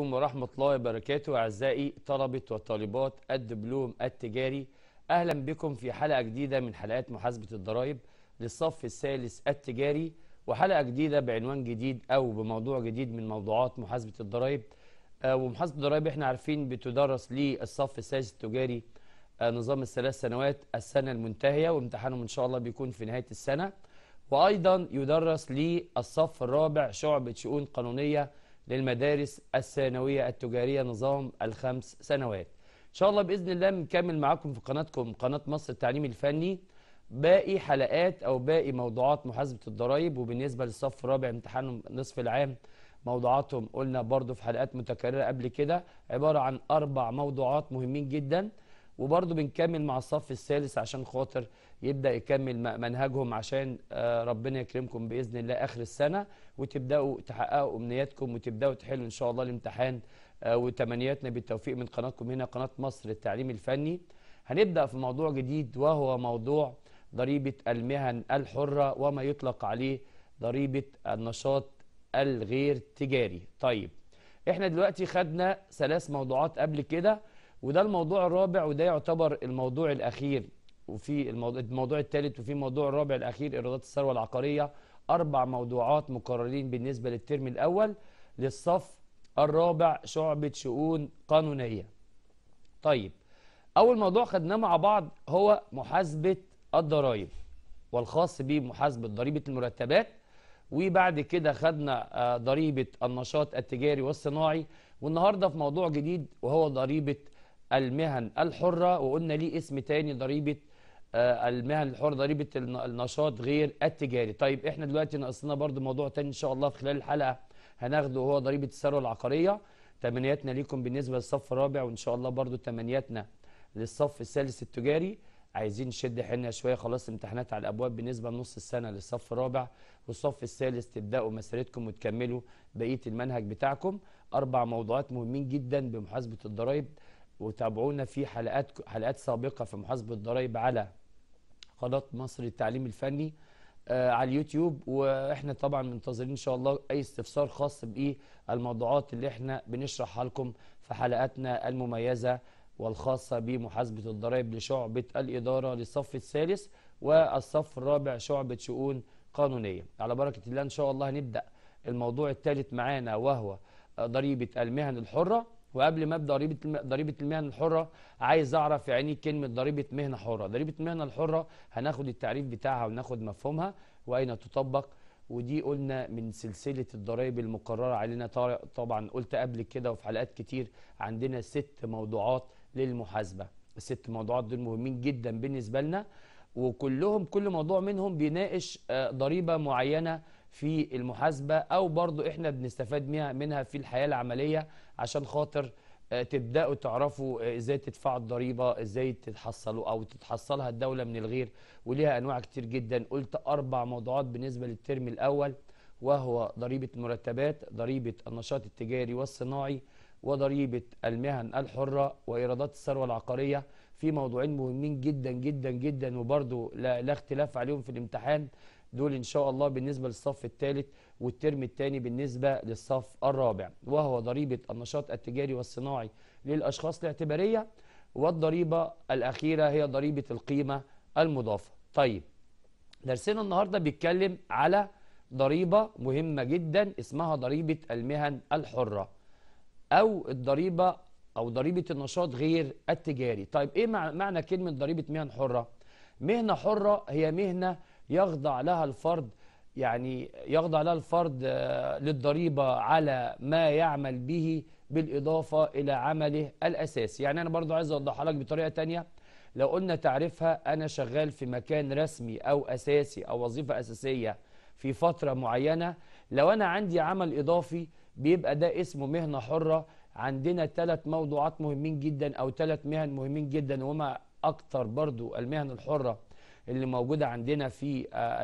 عليكم ورحمة الله وبركاته أعزائي طلبة وطالبات الدبلوم التجاري أهلا بكم في حلقة جديدة من حلقات محاسبة الضرائب للصف الثالث التجاري وحلقة جديدة بعنوان جديد أو بموضوع جديد من موضوعات محاسبة الضرائب آه، ومحاسبة الضرائب احنا عارفين بتدرس للصف الثالث التجاري آه، نظام الثلاث سنوات السنة المنتهية وامتحانهم إن شاء الله بيكون في نهاية السنة وأيضا يدرس للصف الرابع شعبة شؤون قانونية للمدارس الثانوية التجارية نظام الخمس سنوات إن شاء الله بإذن الله نكمل معاكم في قناتكم قناة مصر التعليم الفني باقي حلقات أو باقي موضوعات محاسبة الضرائب وبالنسبة للصف الرابع امتحان نصف العام موضوعاتهم قلنا برضو في حلقات متكررة قبل كده عبارة عن أربع موضوعات مهمين جداً وبرضه بنكمل مع الصف الثالث عشان خاطر يبدا يكمل منهجهم عشان آه، ربنا يكرمكم باذن الله اخر السنه وتبداوا تحققوا امنياتكم وتبداوا تحلوا ان شاء الله الامتحان آه، وتمنياتنا بالتوفيق من قناتكم هنا قناه مصر للتعليم الفني هنبدا في موضوع جديد وهو موضوع ضريبه المهن الحره وما يطلق عليه ضريبه النشاط الغير تجاري طيب احنا دلوقتي خدنا ثلاث موضوعات قبل كده وده الموضوع الرابع وده يعتبر الموضوع الأخير وفي الموضوع الثالث وفي موضوع الرابع الأخير إيرادات الثروة العقارية أربع موضوعات مقررين بالنسبة للترم الأول للصف الرابع شعبة شؤون قانونية طيب أول موضوع خدناه مع بعض هو محاسبة الضرائب والخاص بمحاسبة ضريبة المرتبات وبعد كده خدنا آه، ضريبة النشاط التجاري والصناعي والنهاردة في موضوع جديد وهو ضريبة المهن الحرة وقلنا ليه اسم تاني ضريبة آه، المهن الحرة ضريبة النشاط غير التجاري طيب احنا دلوقتي ناقصنا برضو موضوع تاني ان شاء الله في خلال الحلقة هناخده وهو ضريبة الثروة العقارية تمنياتنا ليكم بالنسبة للصف الرابع وان شاء الله برضو تمنياتنا للصف الثالث التجاري عايزين نشد حيلنا شويه خلاص امتحانات على الابواب بالنسبه لنص السنه للصف الرابع والصف الثالث تبداوا مسيرتكم وتكملوا بقيه المنهج بتاعكم اربع موضوعات مهمين جدا بمحاسبه الضرائب وتابعونا في حلقات حلقات سابقه في محاسبه الضرائب على قناه مصر للتعليم الفني آه، على اليوتيوب واحنا طبعا منتظرين ان شاء الله اي استفسار خاص بايه الموضوعات اللي احنا بنشرحها لكم في حلقاتنا المميزه والخاصه بمحاسبه الضرائب لشعبه الاداره للصف الثالث والصف الرابع شعبه شؤون قانونيه على بركه الله ان شاء الله هنبدا الموضوع الثالث معانا وهو ضريبه المهن الحره وقبل ما ابدا ضريبه ضريبه المهن الحره عايز اعرف يعني إيه كلمه ضريبه مهنه حره ضريبه المهنه الحره هناخد التعريف بتاعها وناخد مفهومها واين تطبق ودي قلنا من سلسله الضرائب المقرره علينا طبعا قلت قبل كده وفي حلقات كتير عندنا ست موضوعات للمحاسبه الست موضوعات دول مهمين جدا بالنسبه لنا وكلهم كل موضوع منهم بيناقش آه، ضريبه معينه في المحاسبه او برضو احنا بنستفاد منها في الحياه العمليه عشان خاطر آه، تبداوا تعرفوا آه، ازاي تدفعوا الضريبه ازاي تتحصلوا او تتحصلها الدوله من الغير وليها انواع كتير جدا قلت اربع موضوعات بالنسبه للترم الاول وهو ضريبه المرتبات ضريبه النشاط التجاري والصناعي وضريبه المهن الحره وايرادات الثروه العقاريه في موضوعين مهمين جدا جدا جدا وبرضه لا, لا اختلاف عليهم في الامتحان دول إن شاء الله بالنسبة للصف الثالث والترم الثاني بالنسبة للصف الرابع وهو ضريبة النشاط التجاري والصناعي للأشخاص الاعتبارية والضريبة الأخيرة هي ضريبة القيمة المضافة طيب درسنا النهاردة بيتكلم على ضريبة مهمة جدا اسمها ضريبة المهن الحرة أو الضريبة أو ضريبة النشاط غير التجاري طيب إيه معنى كلمة ضريبة مهن حرة؟ مهنة حرة هي مهنة يخضع لها الفرد يعني يخضع لها الفرد آه، للضريبة على ما يعمل به بالإضافة إلى عمله الأساسي يعني أنا برضو عايز أوضحها لك بطريقة تانية لو قلنا تعرفها أنا شغال في مكان رسمي أو أساسي أو وظيفة أساسية في فترة معينة لو أنا عندي عمل إضافي بيبقى ده اسمه مهنة حرة عندنا ثلاث موضوعات مهمين جدا أو ثلاث مهن مهمين جدا وما اكثر برضو المهن الحرة اللي موجوده عندنا في آه،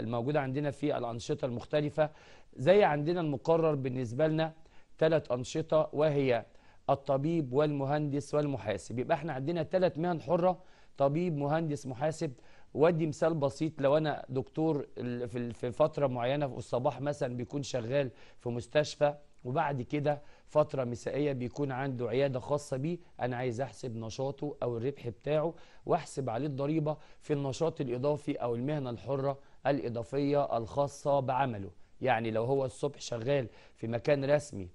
الموجوده عندنا في الانشطه المختلفه زي عندنا المقرر بالنسبه لنا ثلاث انشطه وهي الطبيب والمهندس والمحاسب يبقى احنا عندنا ثلاث مهن حره طبيب مهندس محاسب ودي مثال بسيط لو انا دكتور في فتره معينه في الصباح مثلا بيكون شغال في مستشفى وبعد كده فتره مسائيه بيكون عنده عياده خاصه بيه انا عايز احسب نشاطه او الربح بتاعه واحسب عليه الضريبه في النشاط الاضافي او المهنه الحره الاضافيه الخاصه بعمله يعني لو هو الصبح شغال في مكان رسمي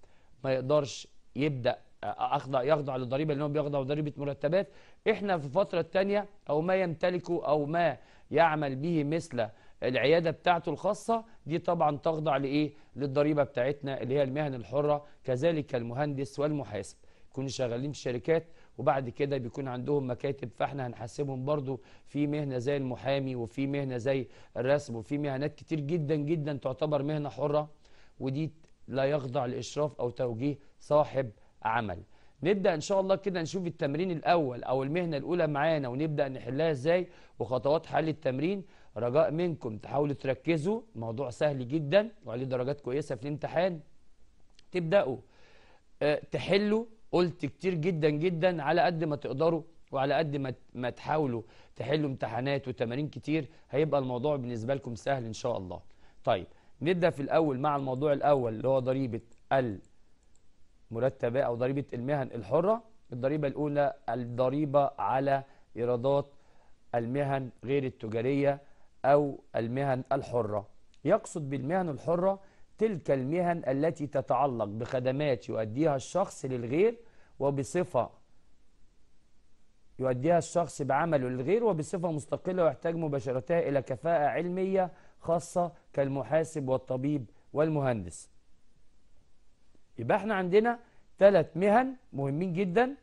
ما يقدرش يبدا اخضع يخضع للضريبه لان هو بيخضع لضريبه مرتبات احنا في الفتره الثانيه او ما يمتلكه او ما يعمل به مثل العيادة بتاعته الخاصة دي طبعا تخضع لإيه للضريبة بتاعتنا اللي هي المهن الحرة كذلك المهندس والمحاسب يكونوا شغالين في شركات وبعد كده بيكون عندهم مكاتب فاحنا هنحاسبهم برضو في مهنة زي المحامي وفي مهنة زي الرسم وفي مهنات كتير جدا جدا تعتبر مهنة حرة ودي لا يخضع لإشراف أو توجيه صاحب عمل نبدأ إن شاء الله كده نشوف التمرين الأول أو المهنة الأولى معانا ونبدأ نحلها إزاي وخطوات حل التمرين رجاء منكم تحاولوا تركزوا موضوع سهل جدا وعليه درجات كويسة في الامتحان تبدأوا آه، تحلوا قلت كتير جدا جدا على قد ما تقدروا وعلى قد ما ما تحاولوا تحلوا امتحانات وتمارين كتير هيبقى الموضوع بالنسبة لكم سهل إن شاء الله طيب نبدأ في الأول مع الموضوع الأول اللي هو ضريبة المرتبة أو ضريبة المهن الحرة الضريبة الأولى الضريبة على إيرادات المهن غير التجارية أو المهن الحرة يقصد بالمهن الحرة تلك المهن التي تتعلق بخدمات يؤديها الشخص للغير وبصفة يؤديها الشخص بعمله للغير وبصفة مستقلة ويحتاج مباشرتها إلى كفاءة علمية خاصة كالمحاسب والطبيب والمهندس يبقى احنا عندنا ثلاث مهن مهمين جدا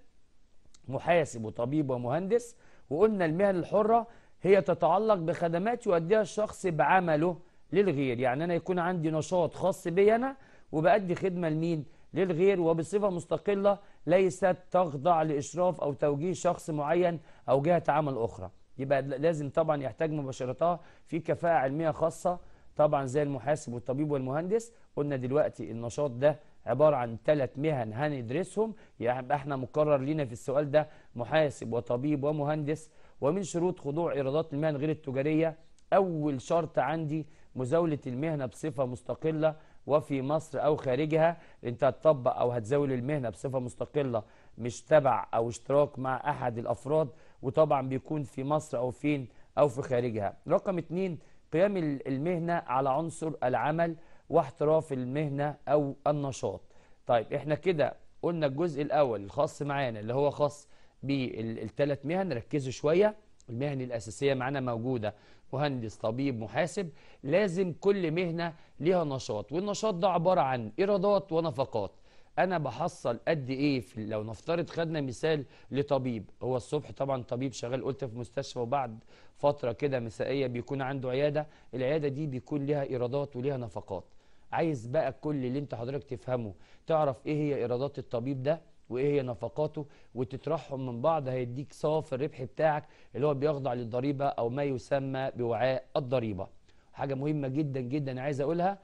محاسب وطبيب ومهندس وقلنا المهن الحرة هي تتعلق بخدمات يؤديها الشخص بعمله للغير يعني أنا يكون عندي نشاط خاص بي أنا وبأدي خدمة لمين للغير وبصفة مستقلة ليست تخضع لإشراف أو توجيه شخص معين أو جهة عمل أخرى يبقى لازم طبعا يحتاج مباشرتها في كفاءة علمية خاصة طبعا زي المحاسب والطبيب والمهندس قلنا دلوقتي النشاط ده عبارة عن ثلاث مهن هندرسهم يبقى يعني احنا مقرر لينا في السؤال ده محاسب وطبيب ومهندس ومن شروط خضوع إيرادات المهن غير التجارية أول شرط عندي مزاولة المهنة بصفة مستقلة وفي مصر أو خارجها أنت هتطبق أو هتزاول المهنة بصفة مستقلة مش تبع أو اشتراك مع أحد الأفراد وطبعا بيكون في مصر أو فين أو في خارجها رقم اتنين قيام المهنة على عنصر العمل واحتراف المهنة أو النشاط طيب احنا كده قلنا الجزء الأول الخاص معانا اللي هو خاص بالثلاث مهن ركزوا شوية المهن الأساسية معانا موجودة مهندس طبيب محاسب لازم كل مهنة ليها نشاط والنشاط ده عبارة عن إيرادات ونفقات انا بحصل قد ايه في لو نفترض خدنا مثال لطبيب هو الصبح طبعا طبيب شغال قلت في مستشفى وبعد فتره كده مسائيه بيكون عنده عياده العياده دي بيكون ليها ايرادات وليها نفقات عايز بقى كل اللي انت حضرتك تفهمه تعرف ايه هي ايرادات الطبيب ده وايه هي نفقاته وتطرحهم من بعض هيديك صافي الربح بتاعك اللي هو بيخضع للضريبه او ما يسمى بوعاء الضريبه حاجه مهمه جدا جدا عايز اقولها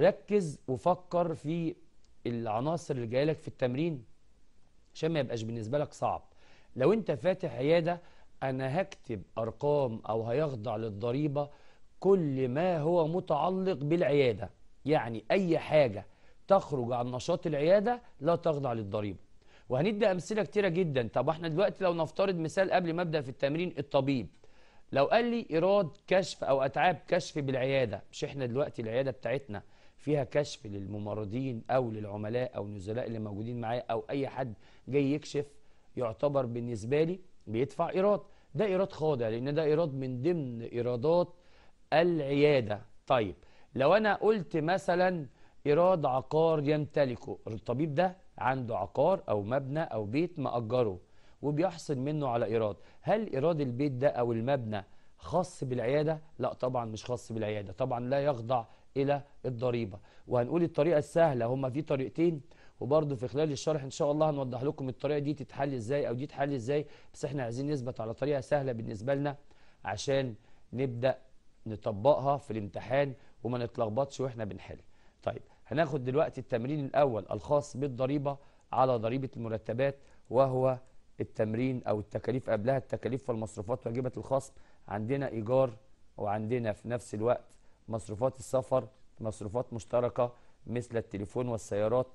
ركز وفكر في العناصر اللي جايه لك في التمرين عشان ما يبقاش بالنسبه لك صعب لو انت فاتح عياده انا هكتب ارقام او هيخضع للضريبه كل ما هو متعلق بالعياده يعني اي حاجه تخرج عن نشاط العياده لا تخضع للضريبه وهندي امثله كتيره جدا طب احنا دلوقتي لو نفترض مثال قبل ما ابدا في التمرين الطبيب لو قال لي ايراد كشف او اتعاب كشف بالعياده مش احنا دلوقتي العياده بتاعتنا فيها كشف للممرضين او للعملاء او النزلاء اللي موجودين معايا او اي حد جاي يكشف يعتبر بالنسبه لي بيدفع ايراد ده ايراد خاضع لان ده ايراد من ضمن ايرادات العياده طيب لو انا قلت مثلا ايراد عقار يمتلكه الطبيب ده عنده عقار أو مبنى أو بيت مأجره وبيحصل منه على إيراد هل إيراد البيت ده أو المبنى خاص بالعيادة؟ لا طبعا مش خاص بالعيادة طبعا لا يخضع إلى الضريبة وهنقول الطريقة السهلة هما في طريقتين وبرضه في خلال الشرح ان شاء الله هنوضح لكم الطريقه دي تتحل ازاي او دي تتحل ازاي بس احنا عايزين نثبت على طريقه سهله بالنسبه لنا عشان نبدا نطبقها في الامتحان وما نتلخبطش واحنا بنحل طيب هناخد دلوقتي التمرين الأول الخاص بالضريبة على ضريبة المرتبات وهو التمرين أو التكاليف قبلها التكاليف والمصروفات واجبة الخصم عندنا إيجار وعندنا في نفس الوقت مصروفات السفر مصروفات مشتركة مثل التليفون والسيارات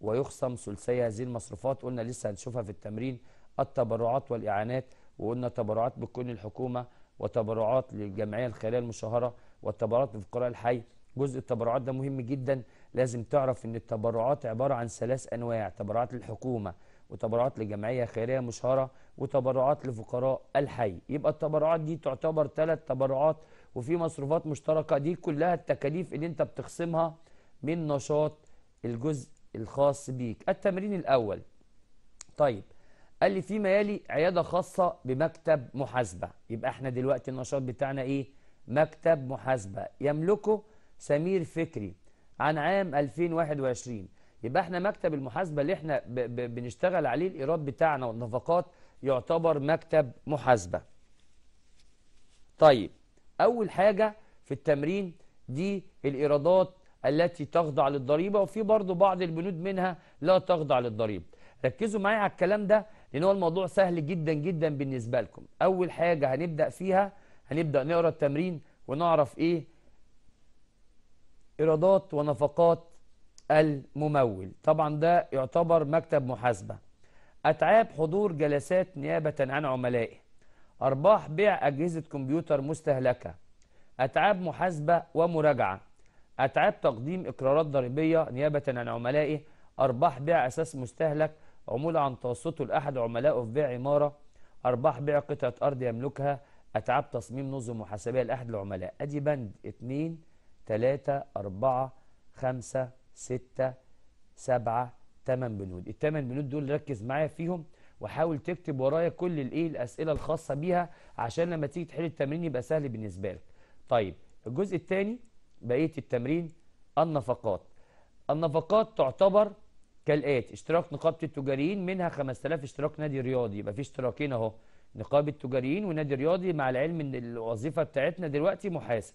ويخصم ثلثي هذه المصروفات قلنا لسه هنشوفها في التمرين التبرعات والإعانات وقلنا تبرعات بتكون الحكومة وتبرعات للجمعية الخيرية المشهرة والتبرعات لفقراء الحي جزء التبرعات ده مهم جدا لازم تعرف ان التبرعات عبارة عن ثلاث انواع تبرعات للحكومة وتبرعات لجمعية خيرية مشهرة وتبرعات لفقراء الحي يبقى التبرعات دي تعتبر ثلاث تبرعات وفي مصروفات مشتركة دي كلها التكاليف اللي انت بتخصمها من نشاط الجزء الخاص بيك التمرين الأول طيب قال لي فيما يلي عيادة خاصة بمكتب محاسبة يبقى احنا دلوقتي النشاط بتاعنا ايه مكتب محاسبة يملكه سمير فكري عن عام 2021 يبقى احنا مكتب المحاسبة اللي احنا ب ب بنشتغل عليه الإيراد بتاعنا والنفقات يعتبر مكتب محاسبة طيب أول حاجة في التمرين دي الإيرادات التي تخضع للضريبة وفي برضو بعض البنود منها لا تخضع للضريبة ركزوا معايا على الكلام ده لأن هو الموضوع سهل جدا جدا بالنسبة لكم أول حاجة هنبدأ فيها هنبدأ نقرأ التمرين ونعرف إيه إيرادات ونفقات الممول طبعا ده يعتبر مكتب محاسبة أتعاب حضور جلسات نيابة عن عملائه أرباح بيع أجهزة كمبيوتر مستهلكة أتعاب محاسبة ومراجعة أتعاب تقديم إقرارات ضريبية نيابة عن عملائه أرباح بيع أساس مستهلك عمولة عن توسطه لأحد عملائه في بيع عمارة أرباح بيع قطعة أرض يملكها أتعاب تصميم نظم محاسبية لأحد العملاء أدي بند 2 3 4 5 6 7 8 بنود الثمان بنود دول ركز معايا فيهم وحاول تكتب ورايا كل الايه الاسئله الخاصه بيها عشان لما تيجي تحل التمرين يبقى سهل بالنسبه لك طيب الجزء الثاني بقيه التمرين النفقات النفقات تعتبر كالاتي اشتراك نقابه التجاريين منها 5000 اشتراك نادي رياضي يبقى في اشتراكين اهو نقابه التجاريين ونادي رياضي مع العلم ان الوظيفه بتاعتنا دلوقتي محاسب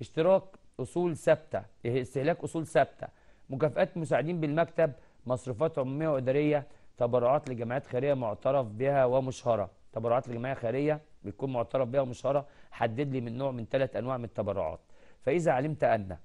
اشتراك أصول ثابتة إيه، استهلاك أصول ثابتة مكافئات مساعدين بالمكتب مصروفات عمومية وإدارية تبرعات لجمعيات خيرية معترف بها ومشهرة تبرعات لجمعية خيرية بتكون معترف بها ومشهرة حدد لي من نوع من ثلاث أنواع من التبرعات فإذا علمت أن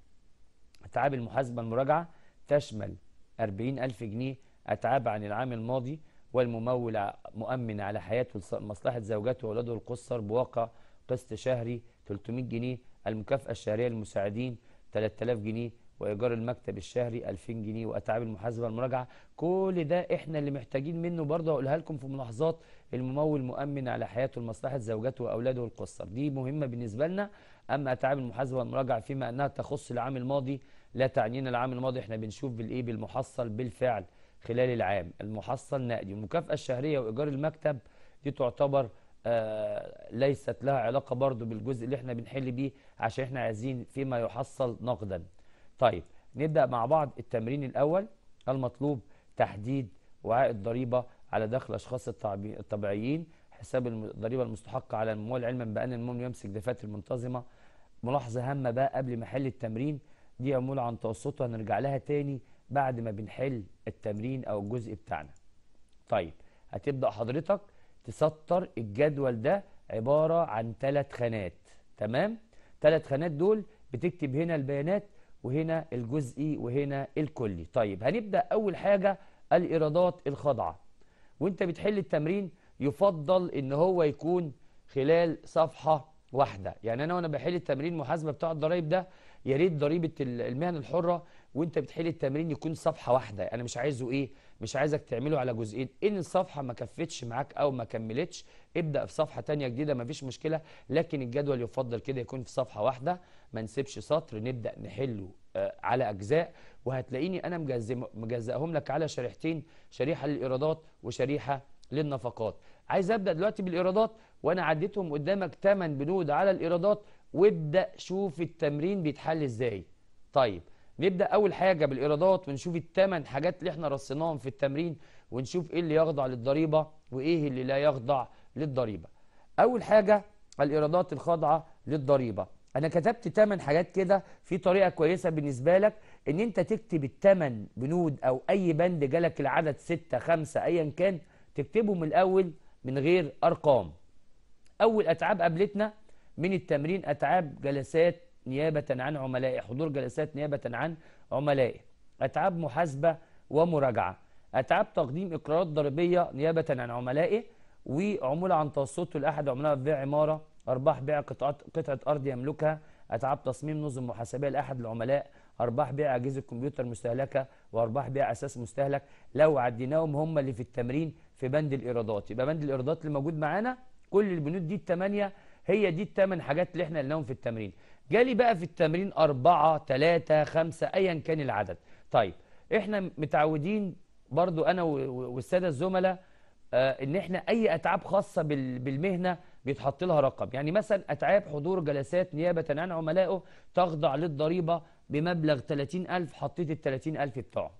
أتعاب المحاسبة المراجعة تشمل 40000 جنيه أتعاب عن العام الماضي والممول مؤمن على حياته ومصلحة زوجته وأولاده القصر بواقع قسط شهري 300 جنيه المكافأة الشهرية للمساعدين 3000 جنيه وإيجار المكتب الشهري 2000 جنيه وأتعاب المحاسبة المراجعة كل ده إحنا اللي محتاجين منه برضه هقولها لكم في ملاحظات الممول مؤمن على حياته لمصلحة زوجته وأولاده القصر دي مهمة بالنسبة لنا أما أتعاب المحاسبة والمراجعة فيما أنها تخص العام الماضي لا تعنينا العام الماضي إحنا بنشوف بالإيه بالمحصل بالفعل خلال العام المحصل نقدي المكافأة الشهرية وإيجار المكتب دي تعتبر آه، ليست لها علاقة برضو بالجزء اللي احنا بنحل بيه عشان احنا عايزين فيما يحصل نقدا طيب نبدأ مع بعض التمرين الأول المطلوب تحديد وعاء الضريبة على دخل أشخاص الطبيعيين حساب الضريبة المستحقة على الممول علما بأن الممول يمسك دفاتر منتظمة ملاحظة هامة بقى قبل ما أحل التمرين دي عمولة عن توسطها هنرجع لها تاني بعد ما بنحل التمرين أو الجزء بتاعنا طيب هتبدأ حضرتك تسطر الجدول ده عبارة عن ثلاث خانات تمام ثلاث خانات دول بتكتب هنا البيانات وهنا الجزئي وهنا الكلي طيب هنبدأ أول حاجة الإيرادات الخاضعة وانت بتحل التمرين يفضل ان هو يكون خلال صفحة واحدة يعني انا وانا بحل التمرين محاسبة بتاع الضرايب ده يا ريت ضريبة المهن الحرة وانت بتحل التمرين يكون صفحة واحدة انا مش عايزه ايه مش عايزك تعمله على جزئين ان الصفحه ما كفتش معاك او ما كملتش ابدا في صفحه ثانيه جديده ما فيش مشكله لكن الجدول يفضل كده يكون في صفحه واحده ما نسيبش سطر نبدا نحله آه، على اجزاء وهتلاقيني انا مجزئهم لك على شريحتين شريحه للايرادات وشريحه للنفقات عايز ابدا دلوقتي بالايرادات وانا عديتهم قدامك 8 بنود على الايرادات وابدا شوف التمرين بيتحل ازاي طيب نبدا اول حاجه بالايرادات ونشوف الثمان حاجات اللي احنا رصيناهم في التمرين ونشوف ايه اللي يخضع للضريبه وايه اللي لا يخضع للضريبه اول حاجه الايرادات الخاضعه للضريبه انا كتبت ثمان حاجات كده في طريقه كويسه بالنسبه لك ان انت تكتب الثمان بنود او اي بند جالك العدد ستة خمسة ايا كان تكتبه من الاول من غير ارقام اول اتعاب قابلتنا من التمرين اتعاب جلسات نيابة عن عملائه حضور جلسات نيابة عن عملائه أتعاب محاسبة ومراجعة أتعاب تقديم إقرارات ضريبية نيابة عن عملائه وعمولة عن توسطه لأحد عملاء في بيع عمارة أرباح بيع قطعة, قطعة أرض يملكها أتعاب تصميم نظم محاسبية لأحد العملاء أرباح بيع أجهزة كمبيوتر مستهلكة وأرباح بيع أساس مستهلك لو عديناهم هم اللي في التمرين في بند الإيرادات يبقى بند الإيرادات اللي موجود معانا كل البنود دي الثمانية هي دي الثمان حاجات اللي احنا قلناهم في التمرين جالي بقى في التمرين أربعة ثلاثة خمسة أيا كان العدد طيب إحنا متعودين برضو أنا والسادة الزملاء آه، إن إحنا أي أتعاب خاصة بالمهنة بيتحط لها رقم يعني مثلا أتعاب حضور جلسات نيابة عن عملائه تخضع للضريبة بمبلغ 30000 حطيت ال 30000 بتاعه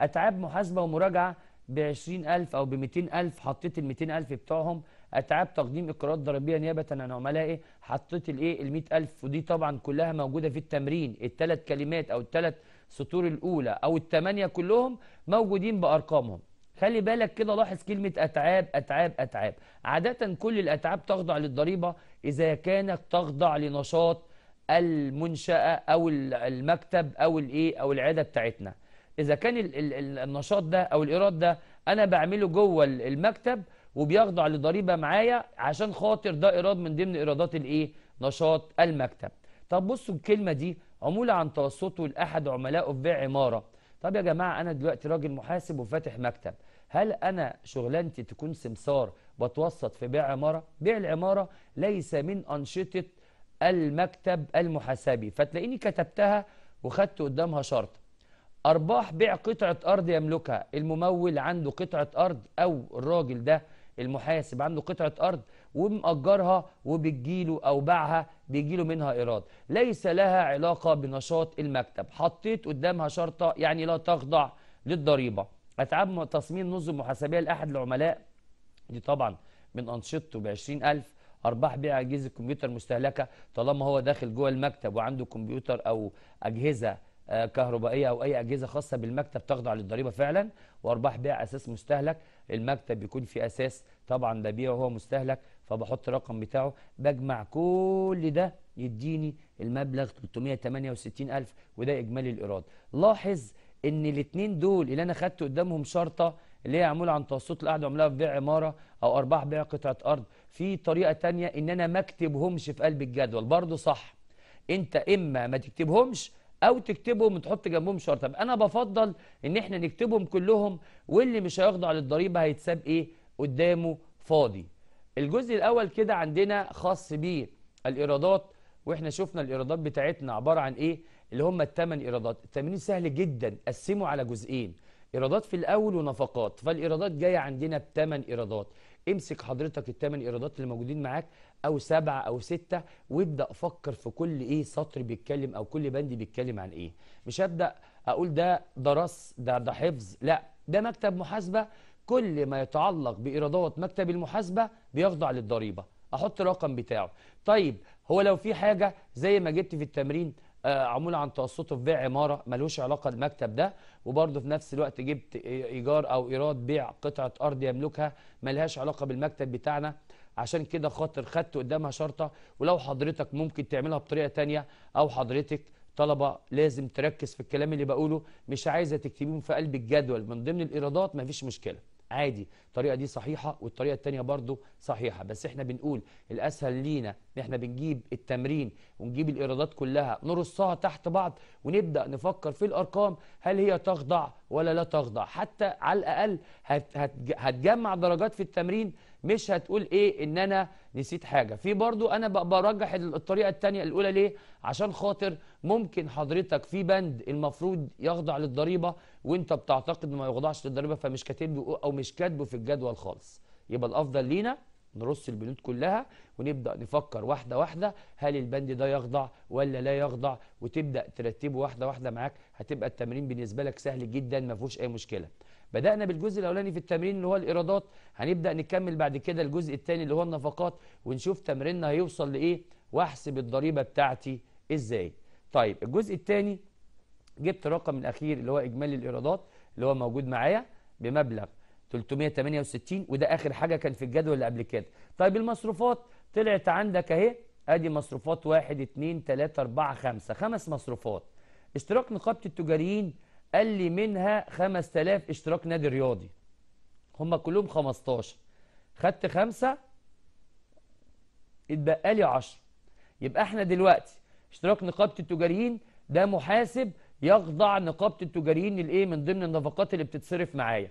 أتعاب محاسبة ومراجعة ب 20000 أو ب 200000 حطيت ال 200000 بتوعهم أتعاب تقديم إقرارات ضريبية نيابة عن عملائي حطيت الإيه ال 100000 ودي طبعا كلها موجودة في التمرين الثلاث كلمات أو الثلاث سطور الأولى أو الثمانية كلهم موجودين بأرقامهم خلي بالك كده لاحظ كلمة أتعاب أتعاب أتعاب عادة كل الأتعاب تخضع للضريبة إذا كانت تخضع لنشاط المنشأة أو المكتب أو الإيه أو العادة بتاعتنا إذا كان ال ال النشاط ده أو الإيراد ده أنا بعمله جوه المكتب وبيخضع لضريبة معايا عشان خاطر ده إيراد من ضمن إيرادات الإيه؟ نشاط المكتب. طب بصوا الكلمة دي عمولة عن توسطه لأحد عملائه في بيع عمارة. طب يا جماعة أنا دلوقتي راجل محاسب وفاتح مكتب. هل أنا شغلانتي تكون سمسار بتوسط في بيع عمارة؟ بيع العمارة ليس من أنشطة المكتب المحاسبي فتلاقيني كتبتها وخدت قدامها شرط أرباح بيع قطعة أرض يملكها الممول عنده قطعة أرض أو الراجل ده المحاسب عنده قطعة أرض ومأجرها وبتجيله أو باعها بيجيله منها إيراد ليس لها علاقة بنشاط المكتب حطيت قدامها شرطة يعني لا تخضع للضريبة أتعاب تصميم نظم محاسبية لأحد العملاء دي طبعا من أنشطته ب 20000 أرباح بيع أجهزة كمبيوتر مستهلكة طالما هو داخل جوه المكتب وعنده كمبيوتر أو أجهزة آه، كهربائيه او اي اجهزه خاصه بالمكتب تخضع للضريبه فعلا وارباح بيع اساس مستهلك المكتب بيكون في اساس طبعا ببيع وهو مستهلك فبحط الرقم بتاعه بجمع كل ده يديني المبلغ 368000 وده اجمالي الايراد لاحظ ان الاثنين دول اللي انا خدت قدامهم شرطه اللي هي معموله عن توسط القعده وعملها في بيع عماره او ارباح بيع قطعه ارض في طريقه ثانيه ان انا ما اكتبهمش في قلب الجدول برضه صح انت اما ما تكتبهمش او تكتبهم وتحط جنبهم شرطه طب انا بفضل ان احنا نكتبهم كلهم واللي مش هيخضع للضريبه هيتساب ايه قدامه فاضي الجزء الاول كده عندنا خاص بيه الايرادات واحنا شفنا الايرادات بتاعتنا عباره عن ايه اللي هم الثمان ايرادات التمرين سهل جدا قسمه على جزئين ايرادات في الاول ونفقات فالايرادات جايه عندنا بثمان ايرادات امسك حضرتك الثمان ايرادات اللي موجودين معاك او سبعه او سته وابدا افكر في كل ايه سطر بيتكلم او كل بند بيتكلم عن ايه مش هبدا اقول ده ده رص ده ده حفظ لا ده مكتب محاسبه كل ما يتعلق بايرادات مكتب المحاسبه بيخضع للضريبه احط الرقم بتاعه طيب هو لو في حاجه زي ما جبت في التمرين آه عمولة عن توسطه في بيع عمارة ملوش علاقة المكتب ده وبرضه في نفس الوقت جبت إيجار أو إيراد بيع قطعة أرض يملكها ملهاش علاقة بالمكتب بتاعنا عشان كده خاطر خدت قدامها شرطه ولو حضرتك ممكن تعملها بطريقه تانية او حضرتك طلبه لازم تركز في الكلام اللي بقوله مش عايزه تكتبيهم في قلب الجدول من ضمن الايرادات مفيش مشكله عادي الطريقه دي صحيحه والطريقه التانية برضو صحيحه بس احنا بنقول الاسهل لينا ان احنا بنجيب التمرين ونجيب الايرادات كلها نرصها تحت بعض ونبدا نفكر في الارقام هل هي تخضع ولا لا تخضع حتى على الاقل هتجمع درجات في التمرين مش هتقول ايه ان انا نسيت حاجه في برضو انا برجح الطريقه الثانيه الاولى ليه عشان خاطر ممكن حضرتك في بند المفروض يخضع للضريبه وانت بتعتقد ما يخضعش للضريبه فمش كاتب او مش كاتبه في الجدول خالص يبقى الافضل لينا نرص البنود كلها ونبدا نفكر واحده واحده هل البند ده يخضع ولا لا يخضع وتبدا ترتبه واحده واحده معاك هتبقى التمرين بالنسبه لك سهل جدا ما فيهوش اي مشكله بدأنا بالجزء الأولاني في التمرين اللي هو الإيرادات هنبدأ نكمل بعد كده الجزء الثاني اللي هو النفقات ونشوف تمريننا هيوصل لإيه وأحسب الضريبة بتاعتي إزاي طيب الجزء الثاني جبت رقم الأخير اللي هو إجمالي الإيرادات اللي هو موجود معايا بمبلغ 368 وده آخر حاجة كان في الجدول اللي قبل كده طيب المصروفات طلعت عندك أهي أدي مصروفات 1 2 3 4 5 خمس مصروفات اشتراك نقابة التجاريين قال لي منها 5000 اشتراك نادي رياضي هم كلهم 15 خدت خمسة اتبقى لي 10 يبقى احنا دلوقتي اشتراك نقابه التجاريين ده محاسب يخضع نقابه التجاريين الايه من ضمن النفقات اللي بتتصرف معايا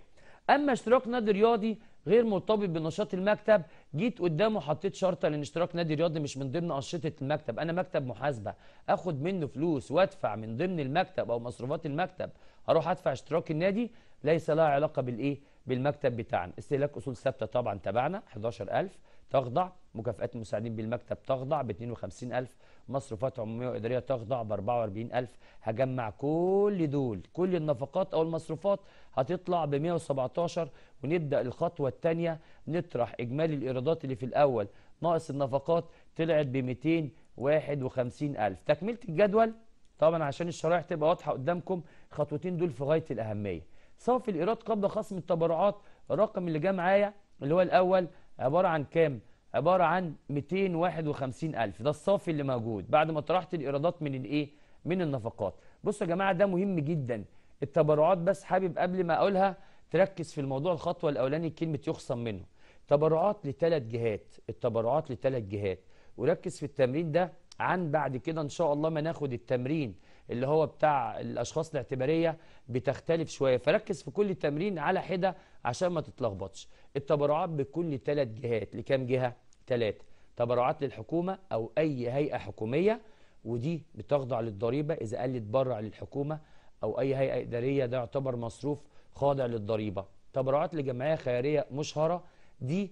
اما اشتراك نادي رياضي غير مرتبط بنشاط المكتب جيت قدامه حطيت شرطه لان اشتراك نادي رياضي مش من ضمن انشطه المكتب انا مكتب محاسبه اخد منه فلوس وادفع من ضمن المكتب او مصروفات المكتب اروح ادفع اشتراك النادي ليس لها علاقه بالايه بالمكتب بتاعنا استهلاك اصول ثابته طبعا تبعنا 11000 تخضع مكافئات المساعدين بالمكتب تخضع ب 52000 مصروفات عموميه واداريه تخضع ب 44000 هجمع كل دول كل النفقات او المصروفات هتطلع ب 117 ونبدا الخطوه الثانيه نطرح اجمالي الايرادات اللي في الاول ناقص النفقات طلعت ب 251000 تكمله الجدول طبعا عشان الشرائح تبقى واضحه قدامكم الخطوتين دول في غايه الاهميه صافي الايراد قبل خصم التبرعات الرقم اللي جه معايا اللي هو الاول عباره عن كام عباره عن 251000 ده الصافي اللي موجود بعد ما طرحت الايرادات من الايه من النفقات بصوا يا جماعه ده مهم جدا التبرعات بس حابب قبل ما اقولها تركز في الموضوع الخطوه الاولاني كلمه يخصم منه تبرعات لثلاث جهات التبرعات لثلاث جهات وركز في التمرين ده عن بعد كده ان شاء الله ما ناخد التمرين اللي هو بتاع الاشخاص الاعتباريه بتختلف شويه فركز في كل تمرين على حده عشان ما تتلخبطش التبرعات بكل ثلاث جهات لكام جهه ثلاثه تبرعات للحكومه او اي هيئه حكوميه ودي بتخضع للضريبه اذا قال لي تبرع للحكومه أو أي هيئة إدارية ده يعتبر مصروف خاضع للضريبة تبرعات لجمعية خيرية مشهرة دي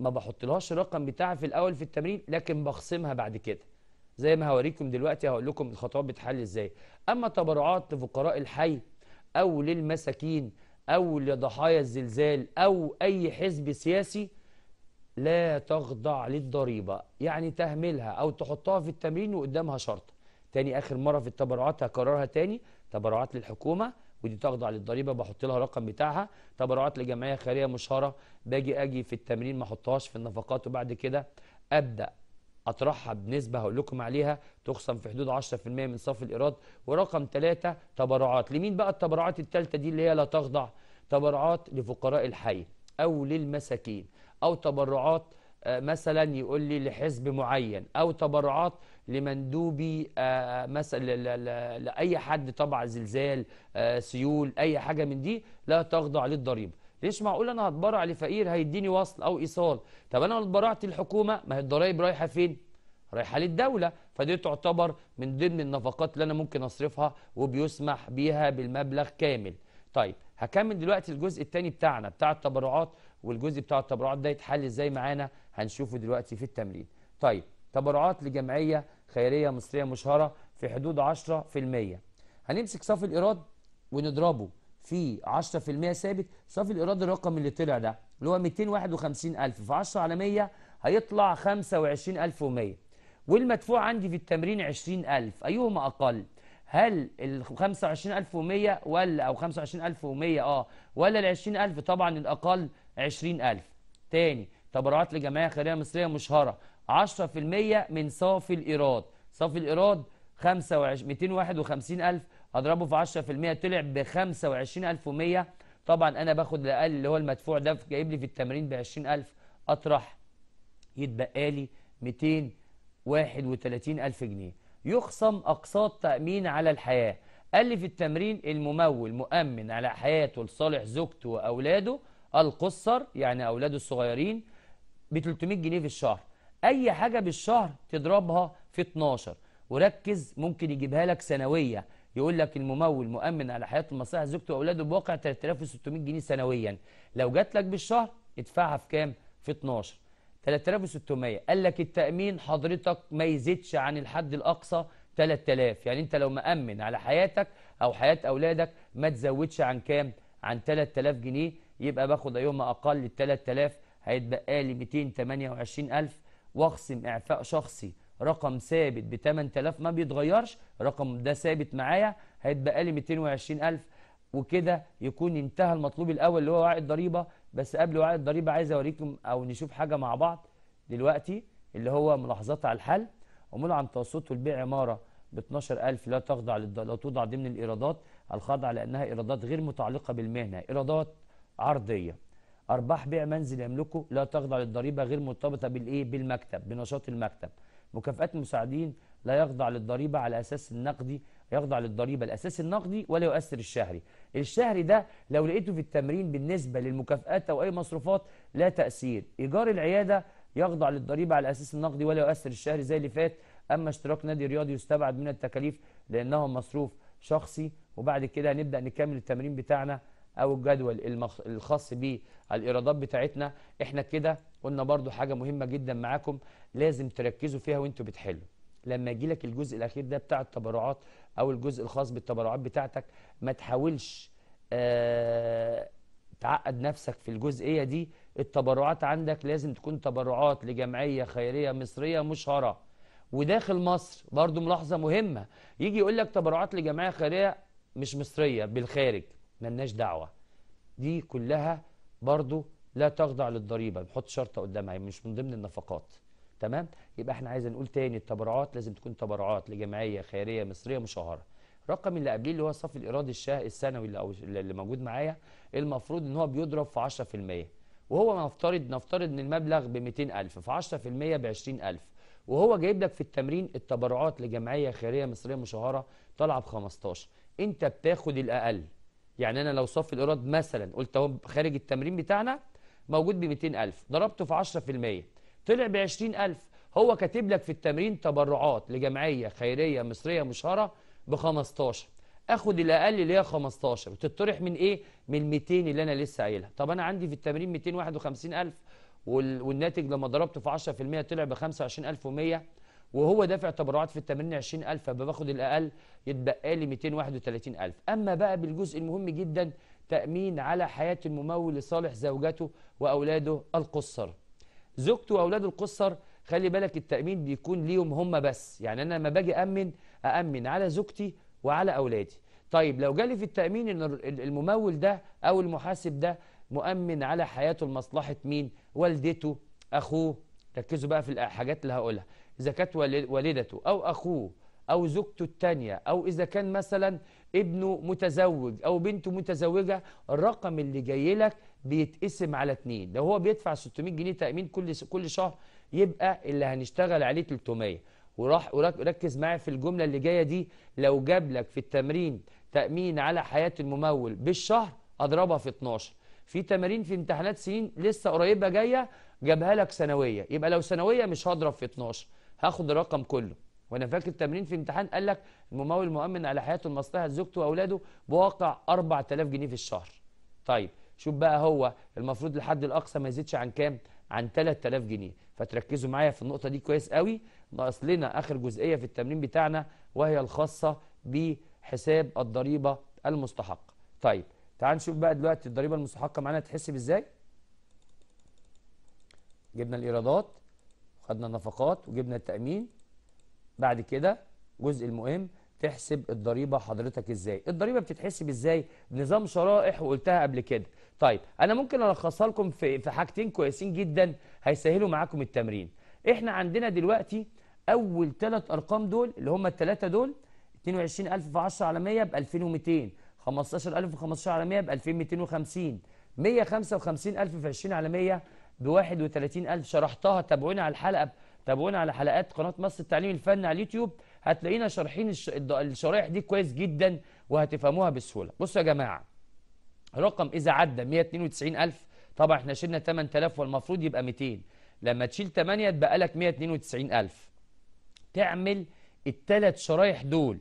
ما بحطلهاش الرقم بتاعها في الأول في التمرين لكن بخصمها بعد كده زي ما هوريكم دلوقتي هقول لكم الخطوات بتحل ازاي اما تبرعات لفقراء الحي او للمساكين او لضحايا الزلزال او اي حزب سياسي لا تخضع للضريبه يعني تهملها او تحطها في التمرين وقدامها شرط تاني اخر مره في التبرعات هكررها تاني تبرعات للحكومه ودي تخضع للضريبه بحط لها رقم بتاعها تبرعات لجمعيه خيريه مشهره باجي اجي في التمرين ما احطهاش في النفقات وبعد كده ابدا اطرحها بنسبه هقول لكم عليها تخصم في حدود 10% من صافي الايراد ورقم ثلاثة تبرعات لمين بقى التبرعات الثالثه دي اللي هي لا تخضع تبرعات لفقراء الحي او للمساكين او تبرعات آه، مثلا يقول لي لحزب معين او تبرعات لمندوبي آه، آه، مثلا لاي حد طبع زلزال سيول اي حاجه من دي لا تخضع للضريبه ليش معقول انا هتبرع لفقير هيديني وصل او ايصال طب انا لو اتبرعت للحكومه ما هي الضرايب رايحه فين رايحه للدوله فدي تعتبر من ضمن النفقات اللي انا ممكن اصرفها وبيسمح بيها بالمبلغ كامل طيب هكمل دلوقتي الجزء الثاني بتاعنا بتاع التبرعات والجزء بتاع التبرعات ده يتحل ازاي معانا هنشوفه دلوقتي في التمرين طيب تبرعات لجمعية خيرية مصرية مشهرة في حدود 10% هنمسك صافي الإيراد ونضربه في 10% ثابت صافي الإيراد الرقم اللي طلع ده اللي هو 251000 في 10 على 100 هيطلع 25100 والمدفوع عندي في التمرين 20000 أيهما أقل؟ هل ال 25100 ولا أو 25100 أه ولا ال 20000 طبعا الأقل 20000 تاني تبرعات لجمعيه خيريه مصريه مشهره 10% من صافي الايراد صافي الايراد 25 251000 اضربه في 10% طلع ب 25100 طبعا انا باخد الاقل اللي هو المدفوع ده جايب لي في التمرين ب 20000 اطرح يتبقى لي 231000 جنيه يخصم اقساط تامين على الحياه قال لي في التمرين الممول مؤمن على حياته لصالح زوجته واولاده القصر يعني اولاده الصغيرين ب 300 جنيه في الشهر اي حاجه بالشهر تضربها في 12 وركز ممكن يجيبها لك سنويه يقول لك الممول مؤمن على حياه المصالح زوجته واولاده بواقع 3600 جنيه سنويا لو جات لك بالشهر ادفعها في كام في 12 3600 قال لك التامين حضرتك ما يزيدش عن الحد الاقصى 3000 يعني انت لو مأمن على حياتك او حياة اولادك ما تزودش عن كام عن 3000 جنيه يبقى باخد ايهما اقل ال 3000 هيتبقى لي 228000 واخصم اعفاء شخصي رقم ثابت ب 8000 ما بيتغيرش رقم ده ثابت معايا هيتبقى لي 220000 وكده يكون انتهى المطلوب الاول اللي هو وعي الضريبه بس قبل وعي الضريبه عايز اوريكم او نشوف حاجه مع بعض دلوقتي اللي هو ملاحظات على الحل عمول عن توسط البيع عماره ب 12000 لا تخضع للض... لا توضع ضمن الايرادات الخاضعه لانها ايرادات غير متعلقه بالمهنه ايرادات عرضيه أرباح بيع منزل يملكه لا تخضع للضريبة غير مرتبطة بالإيه؟ بالمكتب بنشاط المكتب مكافآت مساعدين لا يخضع للضريبة على أساس النقدي يخضع للضريبة الأساس النقدي ولا يؤثر الشهري الشهري ده لو لقيته في التمرين بالنسبة للمكافآت أو أي مصروفات لا تأثير إيجار العيادة يخضع للضريبة على الأساس النقدي ولا يؤثر الشهري زي اللي فات أما اشتراك نادي رياضي يستبعد من التكاليف لأنه مصروف شخصي وبعد كده هنبدأ نكمل التمرين بتاعنا او الجدول المخ... الخاص بالايرادات بتاعتنا احنا كده قلنا برضو حاجه مهمه جدا معاكم لازم تركزوا فيها وانتوا بتحلوا لما يجي لك الجزء الاخير ده بتاع التبرعات او الجزء الخاص بالتبرعات بتاعتك ما تحاولش آه تعقد نفسك في الجزئيه دي التبرعات عندك لازم تكون تبرعات لجمعيه خيريه مصريه مشهره وداخل مصر برضو ملاحظه مهمه يجي يقول لك تبرعات لجمعيه خيريه مش مصريه بالخارج ملناش دعوة دي كلها برضو لا تخضع للضريبة بنحط شرطة قدامها مش من ضمن النفقات تمام يبقى احنا عايز نقول تاني التبرعات لازم تكون تبرعات لجمعية خيرية مصرية مشهرة الرقم اللي قبليه اللي هو صافي الايراد الشهري السنوي اللي, أو اللي موجود معايا المفروض ان هو بيضرب في 10% وهو نفترض نفترض ان المبلغ ب 200000 في 10% ب 20000 وهو جايب لك في التمرين التبرعات لجمعيه خيريه مصريه مشهره طالعه ب 15 انت بتاخد الاقل يعني أنا لو صف الإيراد مثلا قلت أهو خارج التمرين بتاعنا موجود ب 200000 ضربته في 10% طلع ب 20000 هو كاتب لك في التمرين تبرعات لجمعية خيرية مصرية مشهرة ب 15 اخد الاقل اللي هي 15 وتطرح من ايه من 200 اللي انا لسه قايلها طب انا عندي في التمرين 251000 والناتج لما ضربته في 10% طلع ب 25100 وهو دافع تبرعات في ال 28000 فباخد باخد الاقل يتبقى لي 231000 اما بقى بالجزء المهم جدا تامين على حياه الممول لصالح زوجته واولاده القصر زوجته واولاده القصر خلي بالك التامين بيكون ليهم هم بس يعني انا لما باجي امن أأمن على زوجتي وعلى أولادي طيب لو جالي في التأمين إن الممول ده أو المحاسب ده مؤمن على حياته لمصلحة مين والدته أخوه ركزوا بقى في الحاجات اللي هقولها زكاة والدته أو أخوه أو زوجته التانية أو إذا كان مثلا ابنه متزوج أو بنته متزوجة الرقم اللي جاي لك بيتقسم على اتنين لو هو بيدفع 600 جنيه تأمين كل كل شهر يبقى اللي هنشتغل عليه 300 وراح وركز معايا في الجملة اللي جاية دي لو جاب لك في التمرين تأمين على حياة الممول بالشهر أضربها في 12 في تمارين في امتحانات سنين لسه قريبة جاية جابها لك سنوية يبقى لو سنوية مش هضرب في 12 هاخد الرقم كله وانا فاكر تمرين في امتحان قال لك الممول مؤمن على حياته المصلحه زوجته واولاده بواقع 4000 جنيه في الشهر طيب شوف بقى هو المفروض الحد الاقصى ما يزيدش عن كام عن 3000 جنيه فتركزوا معايا في النقطه دي كويس قوي ناقص لنا اخر جزئيه في التمرين بتاعنا وهي الخاصه بحساب الضريبه المستحقه طيب تعال نشوف بقى دلوقتي الضريبه المستحقه معانا تحسب ازاي جبنا الايرادات خدنا النفقات وجبنا التأمين بعد كده جزء المهم تحسب الضريبة حضرتك ازاي الضريبة بتتحسب ازاي بنظام شرائح وقلتها قبل كده طيب انا ممكن الخصها لكم في في حاجتين كويسين جدا هيسهلوا معاكم التمرين احنا عندنا دلوقتي اول ثلاث ارقام دول اللي هم الثلاثه دول 22000 في 10 على 100 ب 2200 15000 في 15 على 100 ب 2250 155000 في 20 على 100 ب 31000 شرحتها تابعونا على الحلقه تابعونا على حلقات قناه مصر التعليم الفني على اليوتيوب هتلاقينا شارحين الشرايح دي كويس جدا وهتفهموها بسهوله بصوا يا جماعه رقم اذا عدى 192000 طبعا احنا شلنا 8000 والمفروض يبقى 200 لما تشيل 8 تبقى لك 192000 تعمل الثلاث شرايح دول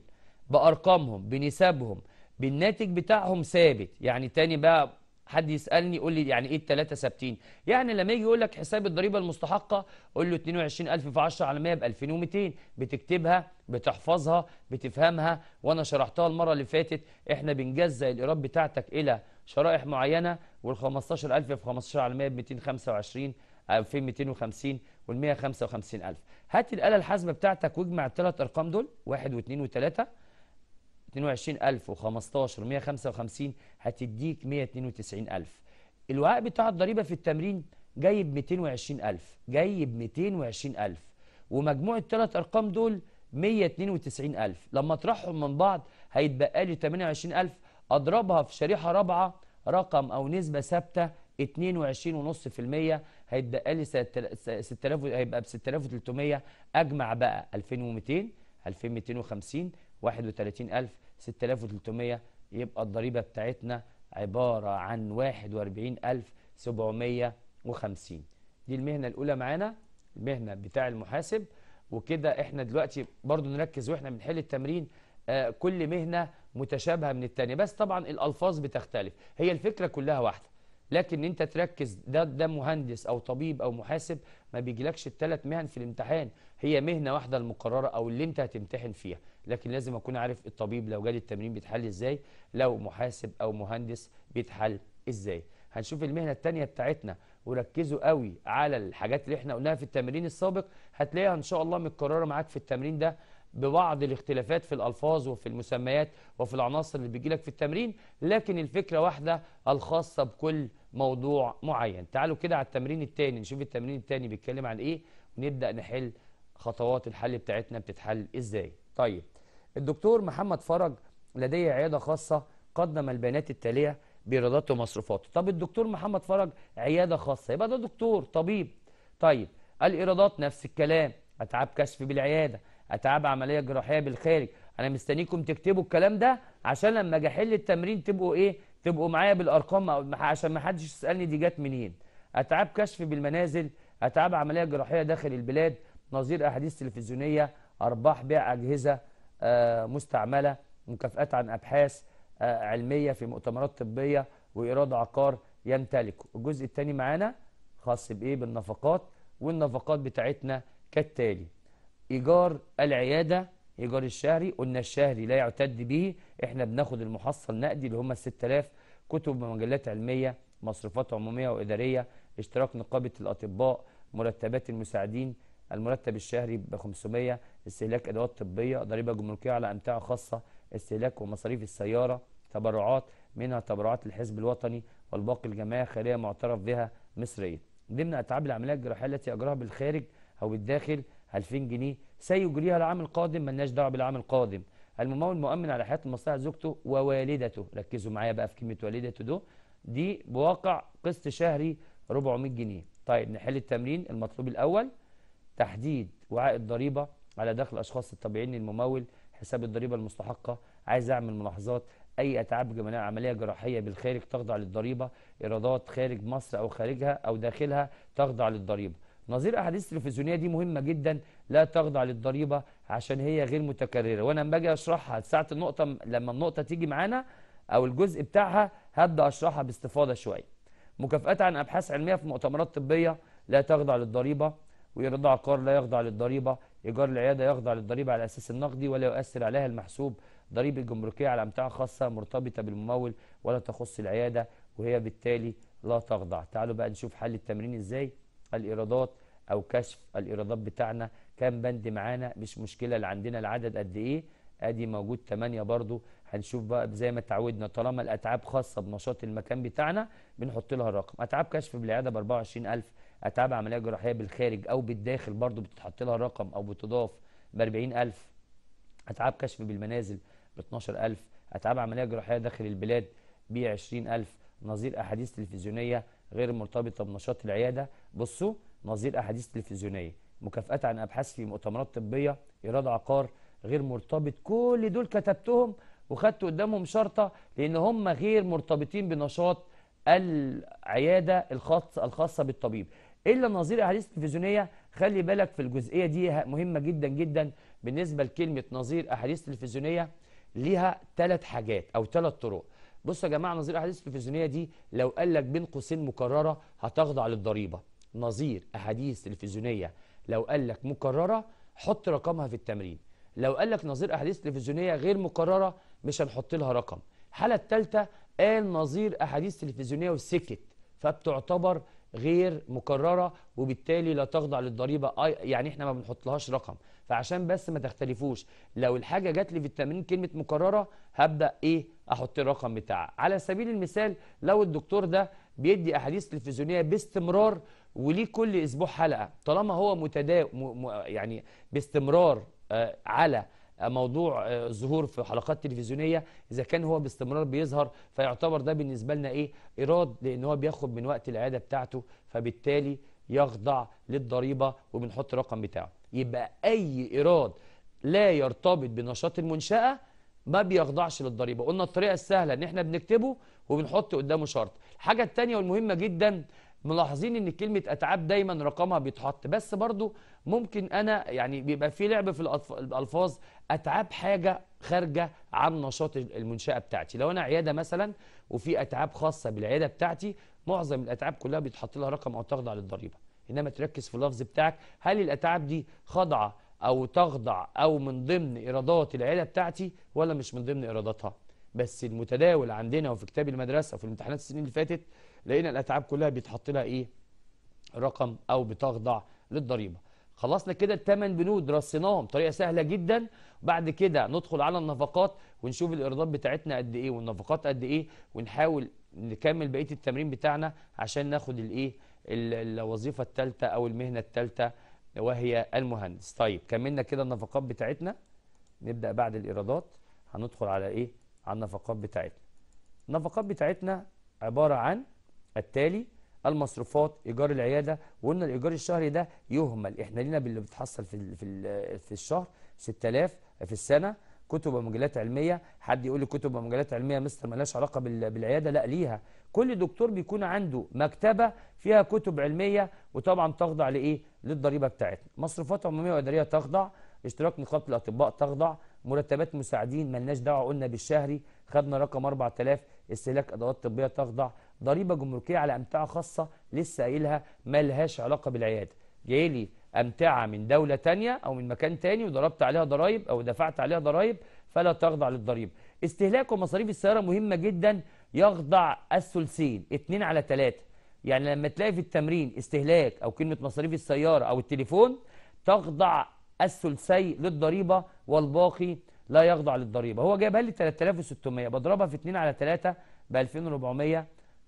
بارقامهم بنسبهم بالناتج بتاعهم ثابت يعني تاني بقى حد يسالني يقول لي يعني ايه الثلاثه ثابتين يعني لما يجي يقول لك حساب الضريبه المستحقه قول له 22000 في 10 على 100 ب 2200 بتكتبها بتحفظها بتفهمها وانا شرحتها المره اللي فاتت احنا بنجزأ الايراد بتاعتك الى شرائح معينه وال 15000 في 15 على 100 ب 225 2250 وال 155000 هات الاله الحاسبه بتاعتك واجمع الثلاث ارقام دول 1 و2 و3 22000 و15 155 هتديك 192000 الوعاء بتاع الضريبه في التمرين جايب 220000 جايب 220000 ومجموع الثلاث ارقام دول 192000 لما اطرحهم من بعض هيتبقى لي 28000 اضربها في شريحه رابعه رقم او نسبه ثابته 22.5% هيتبقى لي 6000 هيبقى ب 6300 اجمع بقى 2200 2250 31000 6300 يبقى الضريبة بتاعتنا عبارة عن 41750 دي المهنة الأولى معانا المهنة بتاع المحاسب وكده احنا دلوقتي برضو نركز واحنا بنحل التمرين آه كل مهنة متشابهة من التانية بس طبعا الألفاظ بتختلف هي الفكرة كلها واحدة لكن انت تركز ده ده مهندس او طبيب او محاسب ما بيجيلكش الثلاث مهن في الامتحان هي مهنه واحده المقرره او اللي انت هتمتحن فيها لكن لازم اكون عارف الطبيب لو جالي التمرين بيتحل ازاي لو محاسب او مهندس بيتحل ازاي هنشوف المهنه الثانيه بتاعتنا وركزوا قوي على الحاجات اللي احنا قلناها في التمرين السابق هتلاقيها ان شاء الله متكرره معاك في التمرين ده ببعض الاختلافات في الألفاظ وفي المسميات وفي العناصر اللي لك في التمرين لكن الفكرة واحدة الخاصة بكل موضوع معين تعالوا كده على التمرين الثاني نشوف التمرين الثاني بيتكلم عن ايه ونبدأ نحل خطوات الحل بتاعتنا بتتحل ازاي طيب الدكتور محمد فرج لديه عياده خاصه قدم البيانات التاليه بايراداته ومصروفاته طب الدكتور محمد فرج عياده خاصه يبقى ده دكتور طبيب طيب الايرادات نفس الكلام اتعاب كشف بالعياده اتعاب عمليه جراحيه بالخارج انا مستنيكم تكتبوا الكلام ده عشان لما اجي احل التمرين تبقوا ايه تبقوا معايا بالارقام عشان ما حدش يسالني دي جت منين اتعاب كشف بالمنازل اتعاب عمليه جراحيه داخل البلاد نظير احاديث تلفزيونيه ارباح بيع اجهزه آه، مستعملة مكافآت عن أبحاث آه، علمية في مؤتمرات طبية وإيراد عقار يمتلكه الجزء الثاني معانا خاص بإيه بالنفقات والنفقات بتاعتنا كالتالي إيجار العيادة إيجار الشهري قلنا الشهري لا يعتد به إحنا بناخد المحصل نقدي اللي هم 6000 كتب ومجلات علمية مصروفات عمومية وإدارية اشتراك نقابة الأطباء مرتبات المساعدين المرتب الشهري ب 500 استهلاك ادوات طبيه ضريبه جمركيه على امتعه خاصه استهلاك ومصاريف السياره تبرعات منها تبرعات الحزب الوطني والباقي الجماعي خيريه معترف بها مصريا ضمن اتعاب العمليه الجراحيه التي اجراها بالخارج او بالداخل 2000 جنيه سيجريها العام القادم ملناش دعوه بالعام القادم الممول مؤمن على حياه المصلحه زوجته ووالدته ركزوا معايا بقى في كلمه والدته دو دي بواقع قسط شهري 400 جنيه طيب نحل التمرين المطلوب الاول تحديد وعاء الضريبة على دخل أشخاص الطبيعيين الممول حساب الضريبة المستحقة عايز أعمل ملاحظات أي أتعاب جمالية عملية جراحية بالخارج تخضع للضريبة إيرادات خارج مصر أو خارجها أو داخلها تخضع للضريبة نظير أحاديث تلفزيونية دي مهمة جدا لا تخضع للضريبة عشان هي غير متكررة وأنا لما باجي أشرحها ساعة النقطة لما النقطة تيجي معانا أو الجزء بتاعها هبدأ أشرحها باستفاضة شوية مكافآت عن أبحاث علمية في مؤتمرات طبية لا تخضع للضريبة ويرضع عقار لا يخضع للضريبة إيجار العيادة يخضع للضريبة على أساس النقدي ولا يؤثر عليها المحسوب ضريبة الجمركية على أمتعة خاصة مرتبطة بالممول ولا تخص العيادة وهي بالتالي لا تخضع تعالوا بقى نشوف حل التمرين إزاي الإيرادات أو كشف الإيرادات بتاعنا كام بند معانا مش مشكلة اللي عندنا العدد قد إيه ادي موجود 8 برضو هنشوف بقى زي ما اتعودنا طالما الاتعاب خاصه بنشاط المكان بتاعنا بنحط لها الرقم اتعاب كشف بالعياده ب 24000 اتعاب عمليه جراحيه بالخارج او بالداخل برضو بتتحط لها رقم او بتضاف ب 40000 اتعاب كشف بالمنازل ب 12000 اتعاب عمليه جراحيه داخل البلاد ب 20000 نظير احاديث تلفزيونيه غير مرتبطه بنشاط العياده بصوا نظير احاديث تلفزيونيه مكافآت عن ابحاث في مؤتمرات طبيه ايراد عقار غير مرتبط كل دول كتبتهم وخدت قدامهم شرطه لان هم غير مرتبطين بنشاط العياده الخاصه الخاصه بالطبيب الا نظير احاديث تلفزيونيه خلي بالك في الجزئيه دي مهمه جدا جدا بالنسبه لكلمه نظير احاديث تلفزيونيه ليها ثلاث حاجات او ثلاث طرق بصوا يا جماعه نظير احاديث تلفزيونيه دي لو قال لك بين قوسين مكرره هتخضع للضريبه نظير احاديث تلفزيونيه لو قال لك مكرره حط رقمها في التمرين لو قال لك نظير احاديث تلفزيونيه غير مكرره مش هنحط لها رقم الحاله الثالثه قال نظير احاديث تلفزيونيه وسكت فبتعتبر غير مكرره وبالتالي لا تخضع للضريبه آه، يعني احنا ما بنحطلهاش رقم فعشان بس ما تختلفوش لو الحاجه جات لي في التمرين كلمه مكرره هبدا ايه احط الرقم بتاعها على سبيل المثال لو الدكتور ده بيدي احاديث تلفزيونيه باستمرار وليه كل اسبوع حلقه طالما هو متدا يعني باستمرار آه، على موضوع آه، ظهور في حلقات تلفزيونيه اذا كان هو باستمرار بيظهر فيعتبر ده بالنسبه لنا ايه ايراد لان هو بياخد من وقت العياده بتاعته فبالتالي يخضع للضريبه وبنحط الرقم بتاعه يبقى اي ايراد لا يرتبط بنشاط المنشاه ما بيخضعش للضريبه قلنا الطريقه السهله ان احنا بنكتبه وبنحط قدامه شرط الحاجه الثانيه والمهمه جدا ملاحظين ان كلمه اتعاب دايما رقمها بيتحط بس برضو ممكن انا يعني بيبقى في لعب في الالفاظ اتعاب حاجه خارجه عن نشاط المنشاه بتاعتي لو انا عياده مثلا وفي اتعاب خاصه بالعياده بتاعتي معظم الاتعاب كلها بيتحط لها رقم او تخضع للضريبه انما تركز في اللفظ بتاعك هل الاتعاب دي خاضعه او تخضع او من ضمن ايرادات العياده بتاعتي ولا مش من ضمن ايراداتها بس المتداول عندنا وفي كتاب المدرسه وفي الامتحانات السنين اللي فاتت لقينا الأتعاب كلها بيتحط لها إيه رقم أو بتخضع للضريبة خلصنا كده الثمان بنود رصيناهم طريقه سهله جدا بعد كده ندخل على النفقات ونشوف الايرادات بتاعتنا قد ايه والنفقات قد ايه ونحاول نكمل بقيه التمرين بتاعنا عشان ناخد الايه الوظيفه الثالثه او المهنه الثالثه وهي المهندس طيب كملنا كده النفقات بتاعتنا نبدا بعد الايرادات هندخل على ايه على النفقات بتاعتنا النفقات بتاعتنا عباره عن التالي المصروفات ايجار العياده وقلنا الايجار الشهري ده يهمل احنا لينا باللي بتحصل في في في الشهر 6000 في السنه كتب ومجلات علميه حد يقول لي كتب ومجلات علميه مستر مالهاش علاقه بالعياده لا ليها كل دكتور بيكون عنده مكتبه فيها كتب علميه وطبعا تخضع لايه للضريبه بتاعتنا مصروفات عموميه واداريه تخضع اشتراك نقابه الاطباء تخضع مرتبات مساعدين مالناش دعوه قلنا بالشهري خدنا رقم 4000 استهلاك ادوات طبيه تخضع ضريبة جمركية على أمتعة خاصة لسه قايلها لهاش علاقة بالعيادة جاي لي أمتعة من دولة تانية أو من مكان تاني وضربت عليها ضرايب أو دفعت عليها ضرايب فلا تخضع للضريبة استهلاك ومصاريف السيارة مهمة جدا يخضع الثلثين 2 على 3 يعني لما تلاقي في التمرين استهلاك أو كلمة مصاريف السيارة أو التليفون تخضع الثلثي للضريبة والباقي لا يخضع للضريبة هو جايبها لي 3600 بضربها في 2 على 3 ب 2400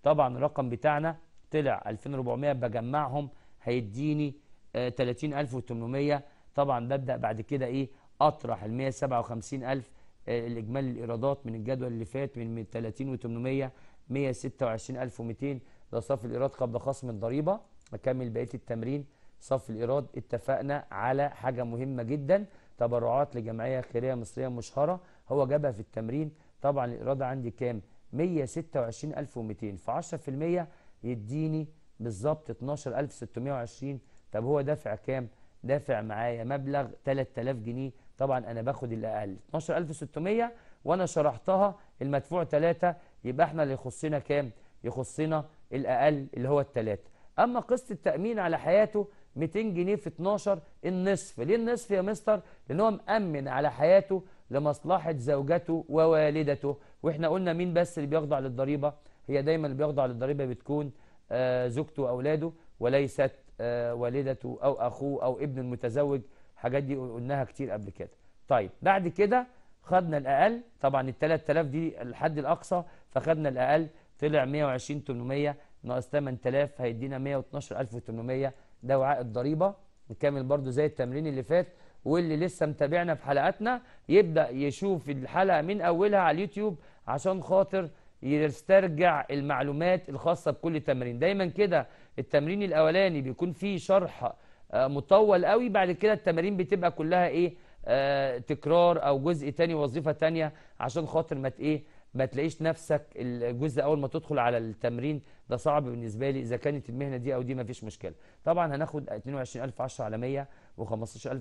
طبعا الرقم بتاعنا طلع 2400 بجمعهم هيديني 30800 آه، طبعا ببدا بعد كده ايه اطرح ال 157000 الاجمالي آه، الايرادات من الجدول اللي فات من 30 و800 126200 ده صافي الايراد قبل خصم الضريبه اكمل بقيه التمرين صف الايراد اتفقنا على حاجه مهمه جدا تبرعات لجمعيه خيريه مصريه مشهره هو جابها في التمرين طبعا الايراد عندي كام 126200 في 10% يديني بالظبط 12620 طب هو دافع كام؟ دافع معايا مبلغ 3000 جنيه طبعا انا باخد الاقل 12600 وانا شرحتها المدفوع 3 يبقى احنا اللي يخصنا كام؟ يخصنا الاقل اللي هو الثلاثه اما قسط التامين على حياته 200 جنيه في 12 النصف ليه النصف يا مستر لان هو مامن على حياته لمصلحه زوجته ووالدته واحنا قلنا مين بس اللي بيخضع للضريبه هي دايما اللي بيخضع للضريبه بتكون آه، زوجته واولاده وليست آه، والدته او اخوه او ابن المتزوج الحاجات دي قلناها كتير قبل كده طيب بعد كده خدنا الاقل طبعا ال 3000 دي الحد الاقصى فخدنا الاقل طلع 120 800 ناقص 8000 هيدينا 112800 ده وعاء الضريبه نكمل برده زي التمرين اللي فات واللي لسه متابعنا في حلقاتنا يبدا يشوف الحلقه من اولها على اليوتيوب عشان خاطر يسترجع المعلومات الخاصة بكل تمرين دايما كده التمرين الأولاني بيكون فيه شرح آه، مطول قوي بعد كده التمارين بتبقى كلها ايه آه تكرار او جزء تاني وظيفه تانية عشان خاطر ما ايه ما تلاقيش نفسك الجزء اول ما تدخل على التمرين ده صعب بالنسبه لي اذا كانت المهنه دي او دي ما فيش مشكله طبعا هناخد 22000 10 على 100 و15000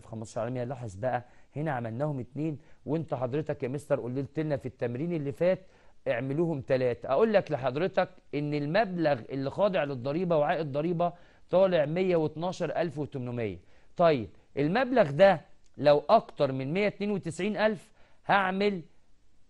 15 على 100 لاحظ بقى هنا عملناهم اتنين وانت حضرتك يا مستر قلت لنا في التمرين اللي فات اعملوهم تلاتة اقول لك لحضرتك ان المبلغ اللي خاضع للضريبة وعائد ضريبة طالع 112800 طيب المبلغ ده لو اكتر من 192000 هعمل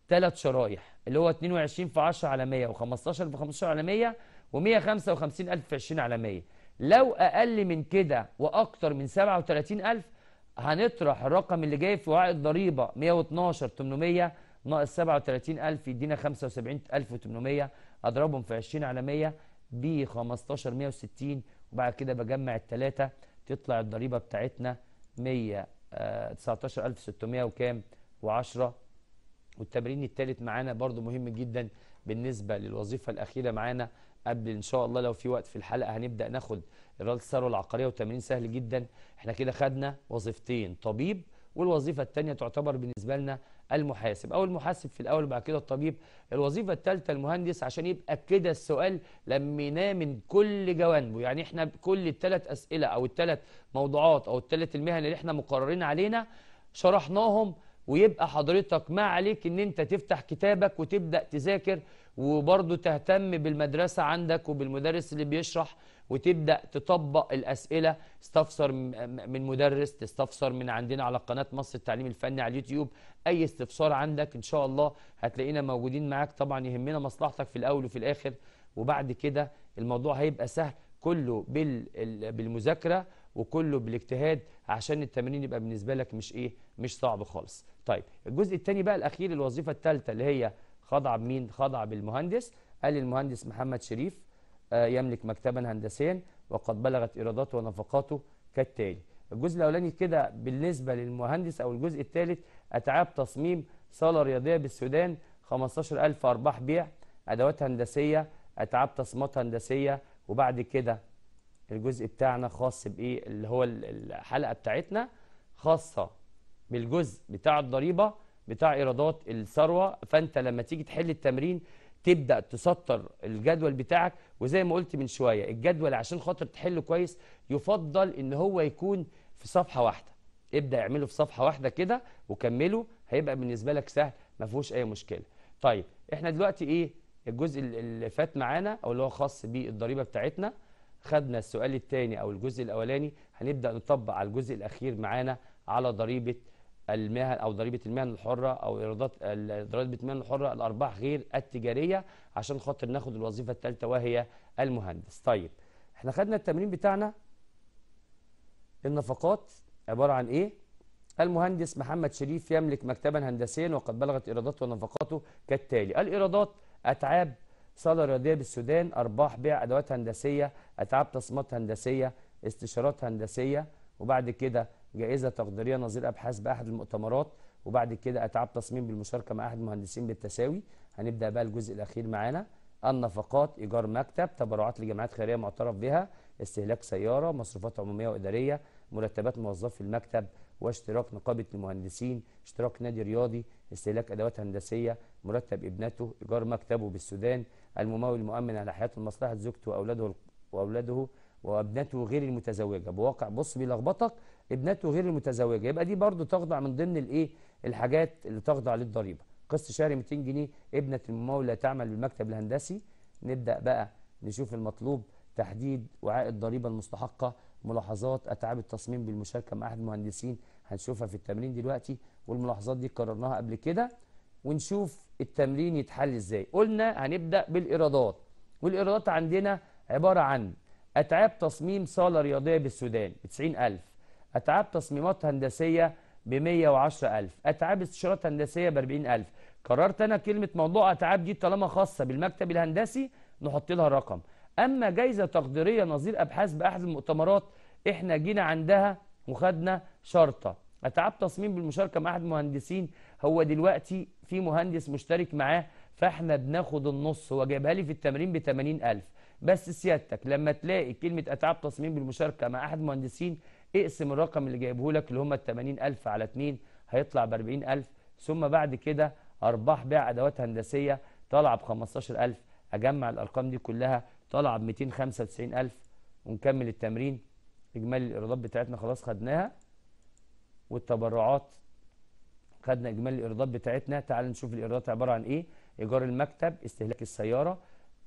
ثلاث شرايح اللي هو 22 في 10 على 100 و15 في 15 على 100 و 155000 في 20 على 100 لو أقل من كده وأكتر من 37000 هنطرح الرقم اللي جاي في وعاء الضريبة 112 800 ناقص 37000 يدينا 75800 اضربهم في 20 على 100 ب 15 160 وبعد كده بجمع الثلاثه تطلع الضريبه بتاعتنا 100 آه، وكام و10 والتمرين الثالث معانا برضو مهم جدا بالنسبه للوظيفه الاخيره معانا قبل ان شاء الله لو في وقت في الحلقه هنبدا ناخد اراده الثروه العقاريه وتمرين سهل جدا احنا كده خدنا وظيفتين طبيب والوظيفه الثانيه تعتبر بالنسبه لنا المحاسب او المحاسب في الاول وبعد كده الطبيب الوظيفه الثالثه المهندس عشان يبقى كده السؤال لميناه من كل جوانبه يعني احنا كل الثلاث اسئله او الثلاث موضوعات او الثلاث المهن اللي احنا مقررين علينا شرحناهم ويبقى حضرتك ما عليك ان انت تفتح كتابك وتبدا تذاكر وبرضه تهتم بالمدرسة عندك وبالمدرس اللي بيشرح وتبدأ تطبق الأسئلة استفسر من مدرس تستفسر من عندنا على قناة مصر التعليم الفني على اليوتيوب أي استفسار عندك إن شاء الله هتلاقينا موجودين معاك طبعا يهمنا مصلحتك في الأول وفي الآخر وبعد كده الموضوع هيبقى سهل كله بالمذاكرة وكله بالاجتهاد عشان التمرين يبقى بالنسبة لك مش إيه مش صعب خالص طيب الجزء الثاني بقى الأخير الوظيفة الثالثة اللي هي خضع بمين خضع بالمهندس قال المهندس محمد شريف آه، يملك مكتبا هندسيا وقد بلغت ايراداته ونفقاته كالتالي الجزء الاولاني كده بالنسبه للمهندس او الجزء الثالث اتعاب تصميم صاله رياضيه بالسودان 15000 ارباح بيع ادوات هندسيه اتعاب تصميمات هندسيه وبعد كده الجزء بتاعنا خاص بايه اللي هو الحلقه بتاعتنا خاصه بالجزء بتاع الضريبه بتاع ايرادات الثروه فانت لما تيجي تحل التمرين تبدا تسطر الجدول بتاعك وزي ما قلت من شويه الجدول عشان خاطر تحله كويس يفضل ان هو يكون في صفحه واحده ابدا اعمله في صفحه واحده كده وكمله هيبقى بالنسبه لك سهل ما فيهوش اي مشكله طيب احنا دلوقتي ايه الجزء اللي فات معانا او اللي هو خاص بالضريبه بتاعتنا خدنا السؤال الثاني او الجزء الاولاني هنبدا نطبق على الجزء الاخير معانا على ضريبه المهن او ضريبه المهن الحره او ايرادات ضريبه المهن الحره الارباح غير التجاريه عشان خاطر ناخد الوظيفه الثالثه وهي المهندس طيب احنا خدنا التمرين بتاعنا النفقات عباره عن ايه المهندس محمد شريف يملك مكتبا هندسيا وقد بلغت ايراداته ونفقاته كالتالي الايرادات اتعاب صاله رياضيه بالسودان ارباح بيع ادوات هندسيه اتعاب تصميمات هندسيه استشارات هندسيه وبعد كده جائزه تقديريه نظير ابحاث باحد المؤتمرات وبعد كده اتعاب تصميم بالمشاركه مع احد المهندسين بالتساوي هنبدا بقى الجزء الاخير معانا النفقات ايجار مكتب تبرعات لجمعيات خيريه معترف بها استهلاك سياره مصروفات عموميه واداريه مرتبات موظفي المكتب واشتراك نقابه المهندسين اشتراك نادي رياضي استهلاك ادوات هندسيه مرتب ابنته ايجار مكتبه بالسودان الممول المؤمن على حياته ومصلحه زوجته واولاده واولاده وابنته غير المتزوجه بواقع بص بيلخبطك ابنته غير المتزوجه يبقى دي برضو تخضع من ضمن الايه الحاجات اللي تخضع للضريبه قسط شهري 200 جنيه ابنه الممولة تعمل بالمكتب الهندسي نبدا بقى نشوف المطلوب تحديد وعاء الضريبه المستحقه ملاحظات اتعاب التصميم بالمشاركه مع احد المهندسين هنشوفها في التمرين دلوقتي والملاحظات دي قررناها قبل كده ونشوف التمرين يتحل ازاي قلنا هنبدا بالايرادات والايرادات عندنا عباره عن اتعاب تصميم صاله رياضيه بالسودان ب 90000 أتعاب تصميمات هندسية ب 110000 أتعاب استشارات هندسية ب 40000 قررت أنا كلمة موضوع أتعاب دي طالما خاصة بالمكتب الهندسي نحط لها رقم أما جايزة تقديرية نظير أبحاث بأحد المؤتمرات إحنا جينا عندها وخدنا شرطة أتعاب تصميم بالمشاركة مع أحد المهندسين هو دلوقتي في مهندس مشترك معاه فإحنا بناخد النص هو جايبها لي في التمرين ب 80000 بس سيادتك لما تلاقي كلمة أتعاب تصميم بالمشاركة مع أحد المهندسين اقسم الرقم اللي جايبه لك اللي هم ال 80000 على 2 هيطلع ب 40000 ثم بعد كده ارباح بيع ادوات هندسيه طالعه ب 15000 اجمع الارقام دي كلها طالعه ب 295000 ونكمل التمرين اجمالي الايرادات بتاعتنا خلاص خدناها والتبرعات خدنا اجمالي الايرادات بتاعتنا تعال نشوف الايرادات عباره عن ايه ايجار المكتب استهلاك السياره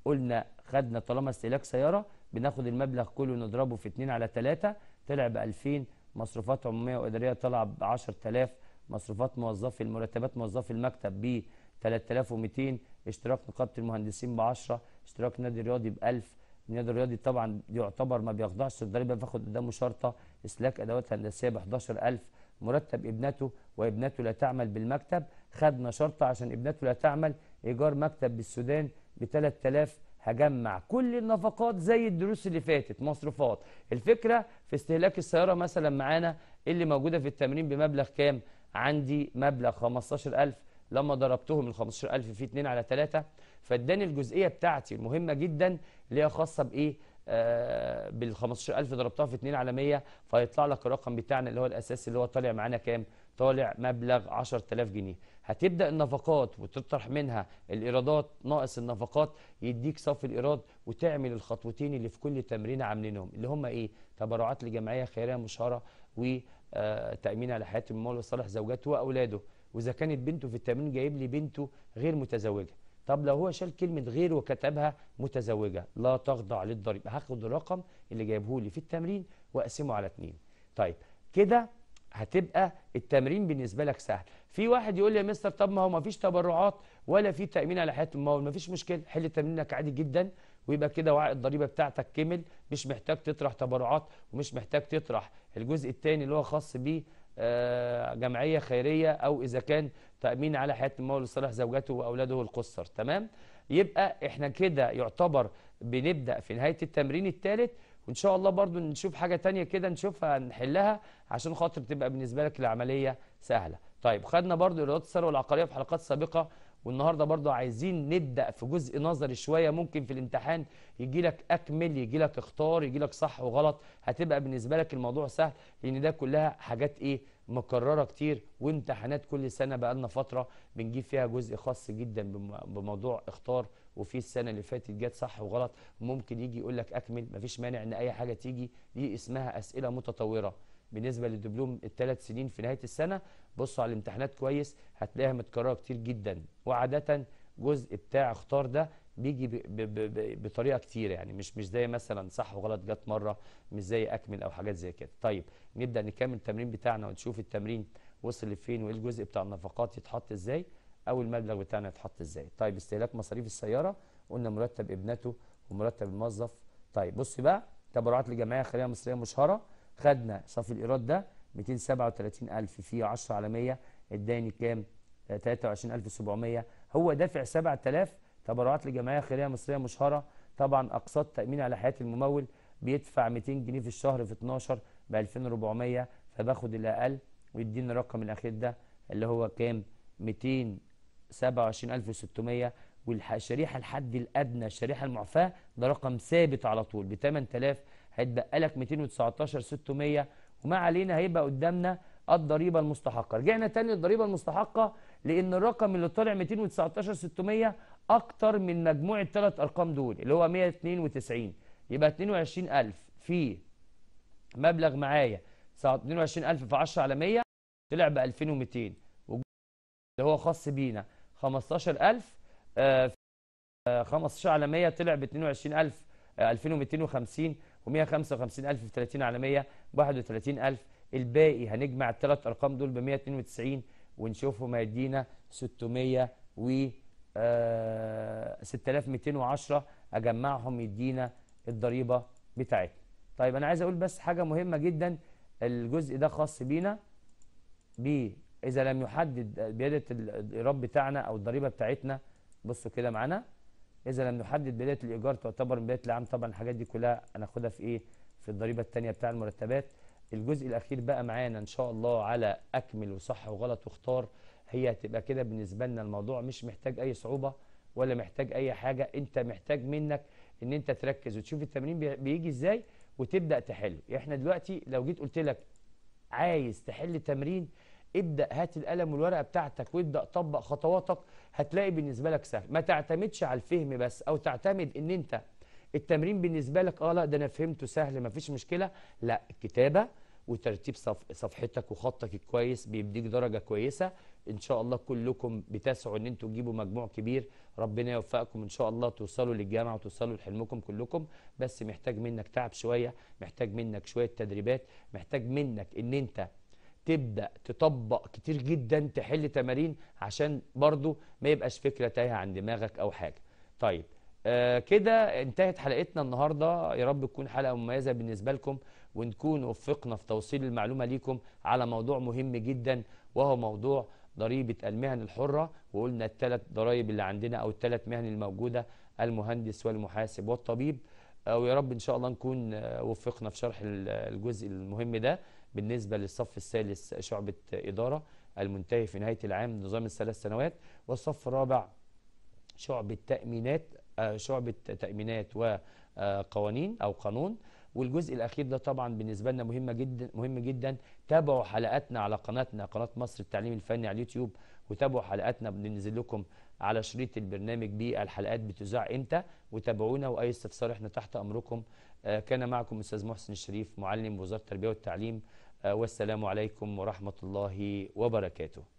قلنا خدنا طالما استهلاك سياره بناخد المبلغ كله نضربه في 2 على 3 طلع ب 2000 مصروفات عموميه واداريه طلع ب 10000 مصروفات موظفي المرتبات موظفي المكتب ب 3200 اشتراك نقابه المهندسين ب 10 اشتراك نادي رياضي ب 1000 النادي الرياضي طبعا يعتبر ما بيخضعش للضريبه فاخد قدامه شرطه اسلاك ادوات هندسيه ب 11000 مرتب ابنته وابنته لا تعمل بالمكتب خدنا شرطه عشان ابنته لا تعمل ايجار مكتب بالسودان ب 3000 هجمع كل النفقات زي الدروس اللي فاتت مصروفات الفكرة في استهلاك السيارة مثلا معانا اللي موجودة في التمرين بمبلغ كام عندي مبلغ 15000 لما ضربتهم ال 15000 في 2 على 3 فاداني الجزئية بتاعتي المهمة جدا اللي هي خاصة بإيه آه بال 15000 ضربتها في 2 على 100 فيطلع لك الرقم بتاعنا اللي هو الاساسي اللي هو طالع معانا كام طالع مبلغ 10000 جنيه هتبدا النفقات وتطرح منها الايرادات ناقص النفقات يديك صف الايراد وتعمل الخطوتين اللي في كل تمرين عاملينهم اللي هم ايه تبرعات لجمعيه خيريه مشهره وتامين آه، على حياه المال وصالح زوجته واولاده واذا كانت بنته في التمرين جايب لي بنته غير متزوجه طب لو هو شال كلمه غير وكتبها متزوجه لا تخضع للضريبه هاخد الرقم اللي جايبه لي في التمرين واقسمه على اتنين طيب كده هتبقى التمرين بالنسبه لك سهل في واحد يقول لي يا مستر طب ما هو ما فيش تبرعات ولا في تامين على حياه الممول ما فيش مشكله حل تمرينك عادي جدا ويبقى كده وعاء الضريبه بتاعتك كمل مش محتاج تطرح تبرعات ومش محتاج تطرح الجزء الثاني اللي هو خاص بيه آه، جمعيه خيريه او اذا كان تامين على حياه الممول لصالح زوجته واولاده القصر تمام يبقى احنا كده يعتبر بنبدا في نهايه التمرين الثالث وان شاء الله برضو نشوف حاجه تانية كده نشوفها نحلها عشان خاطر تبقى بالنسبه لك العمليه سهله طيب خدنا برضو رياضات الثروه العقاريه في حلقات سابقه والنهارده برضو عايزين نبدا في جزء نظري شويه ممكن في الامتحان يجي لك اكمل يجي لك اختار يجي لك صح وغلط هتبقى بالنسبه لك الموضوع سهل لان ده كلها حاجات ايه مكرره كتير وامتحانات كل سنه بقى لنا فتره بنجيب فيها جزء خاص جدا بموضوع اختار وفي السنه اللي فاتت جت صح وغلط ممكن يجي يقول لك اكمل مفيش مانع ان اي حاجه تيجي دي اسمها اسئله متطوره بالنسبه للدبلوم الثلاث سنين في نهايه السنه بصوا على الامتحانات كويس هتلاقيها متكرره كتير جدا وعاده جزء بتاع اختار ده بيجي بطريقه كتير يعني مش مش زي مثلا صح وغلط جت مره مش زي اكمل او حاجات زي كده طيب نبدا نكمل التمرين بتاعنا ونشوف التمرين وصل لفين وايه الجزء بتاع النفقات يتحط ازاي او المبلغ بتاعنا يتحط ازاي طيب استهلاك مصاريف السياره قلنا مرتب ابنته ومرتب الموظف طيب بص بقى تبرعات لجمعيه خيريه مصريه مشهره خدنا صافي الايراد ده 237000 في 10 على 100 اداني كام 23700 آه، هو دافع 7000 تبرعات لجمعيه خيريه مصريه مشهره طبعا اقساط تامين على حياه الممول بيدفع 200 جنيه في الشهر في 12 ب 2400 فباخد الاقل ويديني الرقم الاخير ده اللي هو كام 200 27600 والشريحه الحد الادنى الشريحه المعفاه ده رقم ثابت على طول ب 8000 هيتبقى لك 219 600 وما علينا هيبقى قدامنا الضريبه المستحقه رجعنا تاني للضريبه المستحقه لان الرقم اللي طالع 219 600 اكتر من مجموع الثلاث ارقام دول اللي هو 192 يبقى 22000 في مبلغ معايا 22000 في 10 على 100 طلع ب 2200 اللي هو خاص بينا 15000 15 100 طلع ب 22000 2250 و155000 في 30 علاميه ب 31000 الباقي هنجمع الثلاث ارقام دول ب 192 ونشوفهم هيدينا 600 و 6210 آه، اجمعهم يدينا الضريبه بتاعتنا طيب انا عايز اقول بس حاجه مهمه جدا الجزء ده خاص بينا ب إذا لم يحدد بيادة الإيراد بتاعنا أو الضريبة بتاعتنا بصوا كده معانا إذا لم نحدد بيادة الإيجار تعتبر من بيت العام طبعا الحاجات دي كلها هناخدها في إيه؟ في الضريبة الثانية بتاع المرتبات الجزء الأخير بقى معانا إن شاء الله على أكمل وصح وغلط واختار هي هتبقى كده بالنسبة لنا الموضوع مش محتاج أي صعوبة ولا محتاج أي حاجة أنت محتاج منك إن أنت تركز وتشوف التمرين بيجي إزاي وتبدأ تحله إحنا دلوقتي لو جيت قلت لك عايز تحل تمرين ابدا هات القلم والورقه بتاعتك وابدا طبق خطواتك هتلاقي بالنسبه لك سهل ما تعتمدش على الفهم بس او تعتمد ان انت التمرين بالنسبه لك اه لا ده انا فهمته سهل ما فيش مشكله لا الكتابه وترتيب صف... صفحتك وخطك الكويس بيديك درجه كويسه ان شاء الله كلكم بتسعوا ان انتوا تجيبوا مجموع كبير ربنا يوفقكم ان شاء الله توصلوا للجامعه وتوصلوا لحلمكم كلكم بس محتاج منك تعب شويه محتاج منك شويه تدريبات محتاج منك ان انت تبدا تطبق كتير جدا تحل تمارين عشان برضو ما يبقاش فكره تايهه عن دماغك او حاجه طيب آه كده انتهت حلقتنا النهارده يا رب تكون حلقه مميزه بالنسبه لكم ونكون وفقنا في توصيل المعلومه ليكم على موضوع مهم جدا وهو موضوع ضريبه المهن الحره وقلنا الثلاث ضرائب اللي عندنا او الثلاث مهن الموجوده المهندس والمحاسب والطبيب آه، ويا رب ان شاء الله نكون آه، وفقنا في شرح الجزء المهم ده بالنسبة للصف الثالث شعبة إدارة المنتهي في نهاية العام نظام الثلاث سنوات والصف الرابع شعبة تأمينات آه، شعبة تأمينات وقوانين آه، أو قانون والجزء الأخير ده طبعا بالنسبة لنا مهم جدا مهم جدا تابعوا حلقاتنا على قناتنا قناة مصر التعليم الفني على اليوتيوب وتابعوا حلقاتنا بننزل لكم على شريط البرنامج بالحلقات بتذاع امتى وتابعونا واي استفسار احنا تحت امركم آه، كان معكم استاذ محسن الشريف معلم وزاره التربيه والتعليم آه، والسلام عليكم ورحمه الله وبركاته